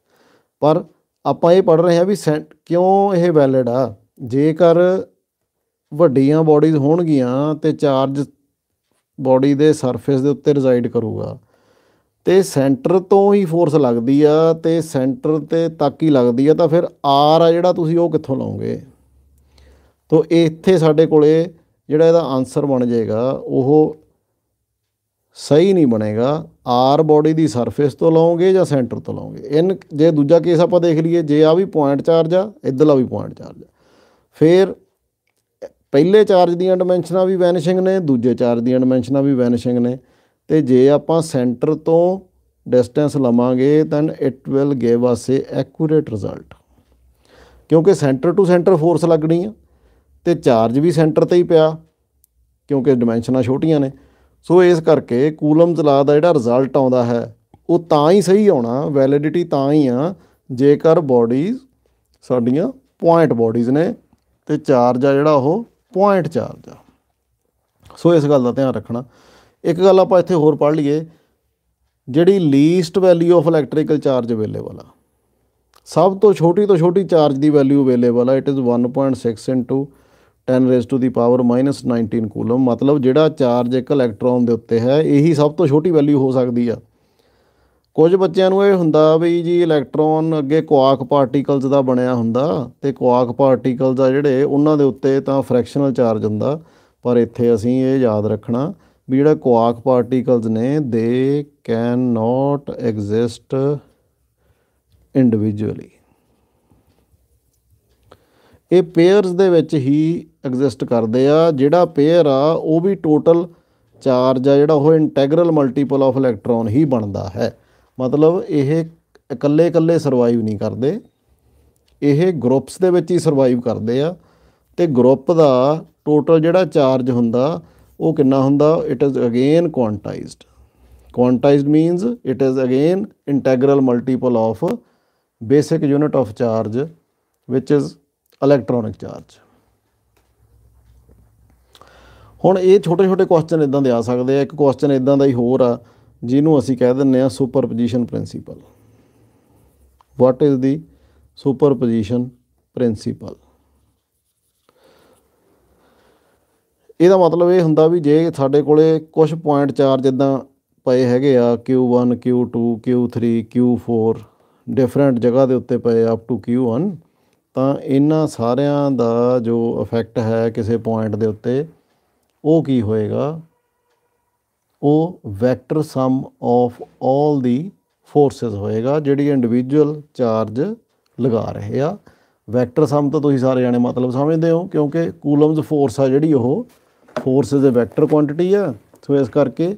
ਪਰ ਆਪਾਂ ਇਹ ਪੜ ਰਹੇ ਹਾਂ ਵੀ ਕਿਉਂ ਇਹ ਵੈਲਿਡ ਆ ਜੇਕਰ ਵੱਡੀਆਂ ਬਾਡੀਜ਼ ਹੋਣਗੀਆਂ ਤੇ ਚਾਰਜ ਬਾਡੀ ਦੇ ਸਰਫੇਸ ਦੇ ਉੱਤੇ ਰਿਜ਼ਾਈਡ ਕਰੂਗਾ ਤੇ ਸੈਂਟਰ ਤੋਂ ਹੀ ਫੋਰਸ ਲੱਗਦੀ ਆ ਤੇ ਸੈਂਟਰ ਤੇ ਤੱਕ ਹੀ ਲੱਗਦੀ ਆ ਤਾਂ ਫਿਰ ਆਰ ਆ ਜਿਹੜਾ ਤੁਸੀਂ ਉਹ ਕਿੱਥੋਂ ਲਾਓਗੇ ਤੋਂ ਇੱਥੇ ਸਾਡੇ ਕੋਲੇ ਜਿਹੜਾ ਇਹਦਾ ਆਨਸਰ ਬਣ ਜਾਏਗਾ ਉਹ ਸਹੀ ਨਹੀਂ ਬਣੇਗਾ ਆਰ ਬਾਡੀ ਦੀ ਸਰਫੇਸ ਤੋਂ ਲਾਉਂਗੇ ਜਾਂ ਸੈਂਟਰ ਤੋਂ ਲਾਉਂਗੇ ਇਨ ਜੇ ਦੂਜਾ ਕੇਸ ਆਪਾਂ ਦੇਖ ਲਈਏ ਜੇ ਆ ਵੀ ਪੁਆਇੰਟ ਚਾਰਜ ਆ ਇਧਰਲਾ ਵੀ ਪੁਆਇੰਟ ਚਾਰਜ ਆ ਫਿਰ ਪਹਿਲੇ ਚਾਰਜ ਦੀਆਂ ਡਾਈਮੈਂਸ਼ਨਾਂ ਵੀ ਵੈਨਿਸ਼ਿੰਗ ਨੇ ਦੂਜੇ ਚਾਰਜ ਦੀਆਂ ਡਾਈਮੈਂਸ਼ਨਾਂ ਵੀ ਵੈਨਿਸ਼ਿੰਗ ਨੇ ਤੇ ਜੇ ਆਪਾਂ ਸੈਂਟਰ ਤੋਂ ਡਿਸਟੈਂਸ ਲਵਾਂਗੇ ਤਾਂ it will give us a accurate result ਕਿਉਂਕਿ ਸੈਂਟਰ ਟੂ ਸੈਂਟਰ ਫੋਰਸ ਲੱਗਣੀ ਆ ਤੇ ਚਾਰਜ ਵੀ ਸੈਂਟਰ ਤੇ ਹੀ ਪਿਆ ਕਿਉਂਕਿ ਡਾਈਮੈਂਸ਼ਨਾਂ ਛੋਟੀਆਂ ਨੇ ਸੋ ਇਸ ਕਰਕੇ ਕੂਲਮਸ ਲਾ ਦਾ ਜਿਹੜਾ ਰਿਜ਼ਲਟ ਆਉਂਦਾ ਹੈ ਉਹ ਤਾਂ ਹੀ ਸਹੀ ਆਉਣਾ ਵੈਲਿਡਿਟੀ ਤਾਂ ਹੀ ਆ ਜੇਕਰ ਬਾਡੀਜ਼ ਸਾਡੀਆਂ ਪੁਆਇੰਟ ਬਾਡੀਜ਼ ਨੇ ਤੇ ਚਾਰਜ ਆ ਜਿਹੜਾ ਉਹ ਪੁਆਇੰਟ ਚਾਰਜ ਆ ਸੋ ਇਸ ਗੱਲ ਦਾ ਧਿਆਨ ਰੱਖਣਾ ਇੱਕ ਗੱਲ ਆਪਾਂ ਇੱਥੇ ਹੋਰ ਪੜ੍ਹ ਲਈਏ ਜਿਹੜੀ least value of electrical charge available ਆ ਸਭ ਤੋਂ ਛੋਟੀ ਤੋਂ ਛੋਟੀ ਚਾਰਜ ਦੀ ਵੈਲਿਊ ਅਵੇਲੇਬਲ ਆ it is 1.6 10 raise to the power -19 coulomb ਮਤਲਬ ਜਿਹੜਾ ਚਾਰਜ ਇੱਕ ਇਲੈਕਟ੍ਰੋਨ ਦੇ ਉੱਤੇ ਹੈ ਇਹੀ ਸਭ ਤੋਂ ਛੋਟੀ ਵੈਲਿਊ ਹੋ ਸਕਦੀ ਆ ਕੁਝ ਬੱਚਿਆਂ ਨੂੰ ਇਹ ਹੁੰਦਾ ਵੀ ਜੀ ਇਲੈਕਟ੍ਰੋਨ ਅੱਗੇ ਕੁਆਕ ਪਾਰਟੀਕਲਸ ਦਾ ਬਣਿਆ ਹੁੰਦਾ ਤੇ ਕੁਆਕ ਪਾਰਟੀਕਲਸ ਆ ਜਿਹੜੇ ਉਹਨਾਂ ਦੇ ਉੱਤੇ ਤਾਂ ਫ੍ਰੈਕਸ਼ਨਲ ਚਾਰਜ ਹੁੰਦਾ ਪਰ ਇੱਥੇ ਅਸੀਂ ਇਹ ਯਾਦ ਰੱਖਣਾ ਵੀ ਜਿਹੜਾ ਕੁਆਕ ਪਾਰਟੀਕਲਸ ਨੇ ਦੇ ਕੈਨ ਨਾਟ ਐਗਜ਼ਿਸਟ ਇੰਡੀਵਿਜੂਅਲੀ ਇਹ ਪੇਅਰਸ ਦੇ ਵਿੱਚ ਹੀ ਐਗਜ਼ਿਸਟ ਕਰਦੇ ਆ ਜਿਹੜਾ ਪੇਅਰ ਆ ਉਹ ਵੀ ਟੋਟਲ ਚਾਰਜ ਆ ਜਿਹੜਾ ਉਹ ਇੰਟੈਗਰਲ ਮਲਟੀਪਲ ਆਫ ਇਲੈਕਟ੍ਰੋਨ ਹੀ ਬਣਦਾ ਹੈ ਮਤਲਬ ਇਹ ਇਕੱਲੇ ਇਕੱਲੇ ਸਰਵਾਈਵ ਨਹੀਂ ਕਰਦੇ ਇਹ ਗਰੁੱਪਸ ਦੇ ਵਿੱਚ ਹੀ ਸਰਵਾਈਵ ਕਰਦੇ ਆ ਤੇ ਗਰੁੱਪ ਦਾ ਟੋਟਲ ਜਿਹੜਾ ਚਾਰਜ ਹੁੰਦਾ ਉਹ ਕਿੰਨਾ ਹੁੰਦਾ it is again quantized quantized means it is again integral multiple of basic unit of charge which is electronic charge ਹੁਣ ਇਹ ਛੋਟੇ ਛੋਟੇ ਕੁਐਸਚਨ ਇਦਾਂ ਦੇ ਆ ਸਕਦੇ ਆ ਇੱਕ ਕੁਐਸਚਨ ਇਦਾਂ ਦਾ ਹੀ ਹੋਰ ਆ ਜਿਹਨੂੰ ਅਸੀਂ ਕਹਿ ਦਿੰਨੇ ਆ superposition principle what is the superposition principle ਇਹਦਾ ਮਤਲਬ ਇਹ ਹੁੰਦਾ ਵੀ ਜੇ ਸਾਡੇ ਕੋਲੇ ਕੁਝ ਪੁਆਇੰਟ ਚਾਰਜ ਇਦਾਂ ਪਏ ਹੈਗੇ ਆ Q1 Q2 Q3 Q4 different ਜਗ੍ਹਾ ਦੇ ਉੱਤੇ ਪਏ ਅਪ ਟੂ Q1 ਤਾਂ ਇਹਨਾਂ ਸਾਰਿਆਂ ਦਾ ਜੋ ਇਫੈਕਟ ਹੈ ਕਿਸੇ ਪੁਆਇੰਟ ਦੇ ਉੱਤੇ ਉਹ ਕੀ ਹੋਏਗਾ ਉਹ vector sum of 올 the forces ਹੋਏਗਾ ਜਿਹੜੀ ਇੰਡੀਵਿਜੂਅਲ ਚਾਰਜ ਲਗਾ ਰਹੇ ਆ ਵੈਕਟਰ ਸਮ ਤਾਂ ਤੁਸੀਂ ਸਾਰੇ ਜਾਣੇ ਮਤਲਬ ਸਮਝਦੇ ਹੋ ਕਿਉਂਕਿ ਕੂਲਮਸ ਫੋਰਸ ਆ ਜਿਹੜੀ ਉਹ ਫੋਰਸ ਦੇ ਵੈਕਟਰ ਕੁਆਂਟੀਟੀ ਆ ਸੋ ਇਸ ਕਰਕੇ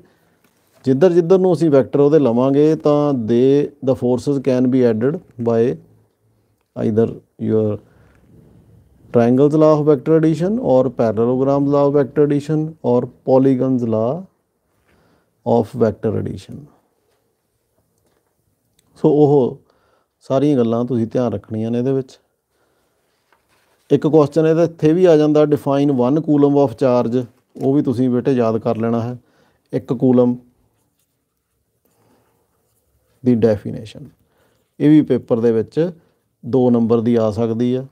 ਜਿੱਧਰ ਜਿੱਧਰ ਨੂੰ ਅਸੀਂ ਵੈਕਟਰ ਉਹਦੇ ਲਵਾਂਗੇ ਤਾਂ ਦੇ ਦਾ forces can be added by either your triangles law of vector addition or parallelogram's law of vector addition or polygons law of vector addition so oh ਸਾਰੀਆਂ ਗੱਲਾਂ ਤੁਸੀਂ ਧਿਆਨ ਰੱਖਣੀਆਂ ਨੇ ਇਹਦੇ ਵਿੱਚ ਇੱਕ ਕੁਐਸਚਨ ਇਹਦਾ ਇੱਥੇ ਵੀ ਆ ਜਾਂਦਾ ਡਿਫਾਈਨ 1 ਕੂਲਮ ਆਫ ਚਾਰਜ ਉਹ ਵੀ ਤੁਸੀਂ ਬੇਟੇ ਯਾਦ ਕਰ ਲੈਣਾ ਹੈ 1 ਕੂਲਮ ਦੀ ਡੈਫੀਨੇਸ਼ਨ ਇਹ ਵੀ ਪੇਪਰ ਦੇ ਵਿੱਚ 2 ਨੰਬਰ ਦੀ ਆ ਸਕਦੀ ਆ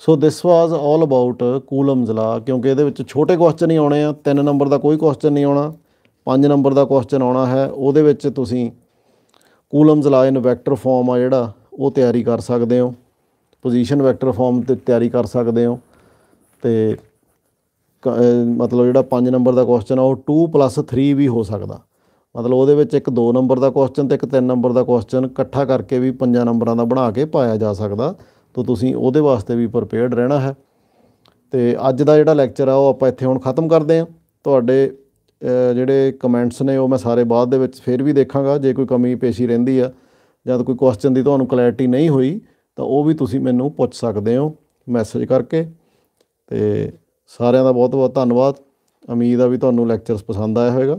ਸੋ ਦਿਸ ਵਾਸ ਆਲ ਅਬਾਊਟ ਕੂਲਮਸ ਲਾ ਕਿਉਂਕਿ ਇਹਦੇ ਵਿੱਚ ਛੋਟੇ ਕੁਐਸਚਨ ਹੀ ਆਉਣੇ ਆ 3 ਨੰਬਰ ਦਾ ਕੋਈ ਕੁਐਸਚਨ ਨਹੀਂ ਆਉਣਾ 5 ਨੰਬਰ ਦਾ ਕੁਐਸਚਨ ਆਉਣਾ ਹੈ ਉਹਦੇ ਵਿੱਚ ਤੁਸੀਂ ਕੂਲਮਸ ਲਾ ਇਨ ਵੈਕਟਰ ਫਾਰਮ ਆ ਜਿਹੜਾ ਉਹ ਤਿਆਰੀ ਕਰ ਸਕਦੇ ਹੋ ਪੋਜੀਸ਼ਨ ਵੈਕਟਰ ਫਾਰਮ ਤੇ ਤਿਆਰੀ ਕਰ ਸਕਦੇ ਹੋ ਤੇ ਮਤਲਬ ਜਿਹੜਾ 5 ਨੰਬਰ ਦਾ ਕੁਐਸਚਨ ਆ ਉਹ 2 3 ਵੀ ਹੋ ਸਕਦਾ ਮਤਲਬ ਉਹਦੇ ਵਿੱਚ ਇੱਕ 2 ਨੰਬਰ ਦਾ ਕੁਐਸਚਨ ਤੇ ਇੱਕ 3 ਨੰਬਰ ਦਾ ਕੁਐਸਚਨ ਇਕੱਠਾ ਕਰਕੇ ਵੀ 5 ਨੰਬਰਾਂ ਦਾ ਬਣਾ ਕੇ ਪਾਇਆ ਜਾ ਸਕਦਾ ਤਾਂ ਤੁਸੀਂ ਉਹਦੇ ਵਾਸਤੇ ਵੀ ਪ੍ਰਪੇਅਰਡ ਰਹਿਣਾ ਹੈ ਤੇ ਅੱਜ ਦਾ ਜਿਹੜਾ ਲੈਕਚਰ ਆ ਉਹ ਆਪਾਂ ਇੱਥੇ ਹੁਣ ਖਤਮ ਕਰਦੇ ਆ ਤੁਹਾਡੇ ਜਿਹੜੇ ਕਮੈਂਟਸ ਨੇ ਉਹ ਮੈਂ ਸਾਰੇ ਬਾਅਦ ਦੇ ਵਿੱਚ ਫੇਰ ਵੀ ਦੇਖਾਂਗਾ ਜੇ ਕੋਈ ਕਮੀ ਪੇਸ਼ੀ ਰਹਿੰਦੀ ਆ ਜਾਂ ਕੋਈ ਕੁਐਸਚਨ ਦੀ ਤੁਹਾਨੂੰ ਕਲੈਰਿਟੀ ਨਹੀਂ ਹੋਈ ਤਾਂ ਉਹ ਵੀ ਤੁਸੀਂ ਮੈਨੂੰ ਪੁੱਛ ਸਕਦੇ ਹੋ ਮੈਸੇਜ ਕਰਕੇ ਤੇ ਸਾਰਿਆਂ ਦਾ ਬਹੁਤ ਬਹੁਤ ਧੰਨਵਾਦ ਉਮੀਦ ਆ ਵੀ ਤੁਹਾਨੂੰ ਲੈਕਚਰਸ ਪਸੰਦ ਆਇਆ ਹੋਵੇਗਾ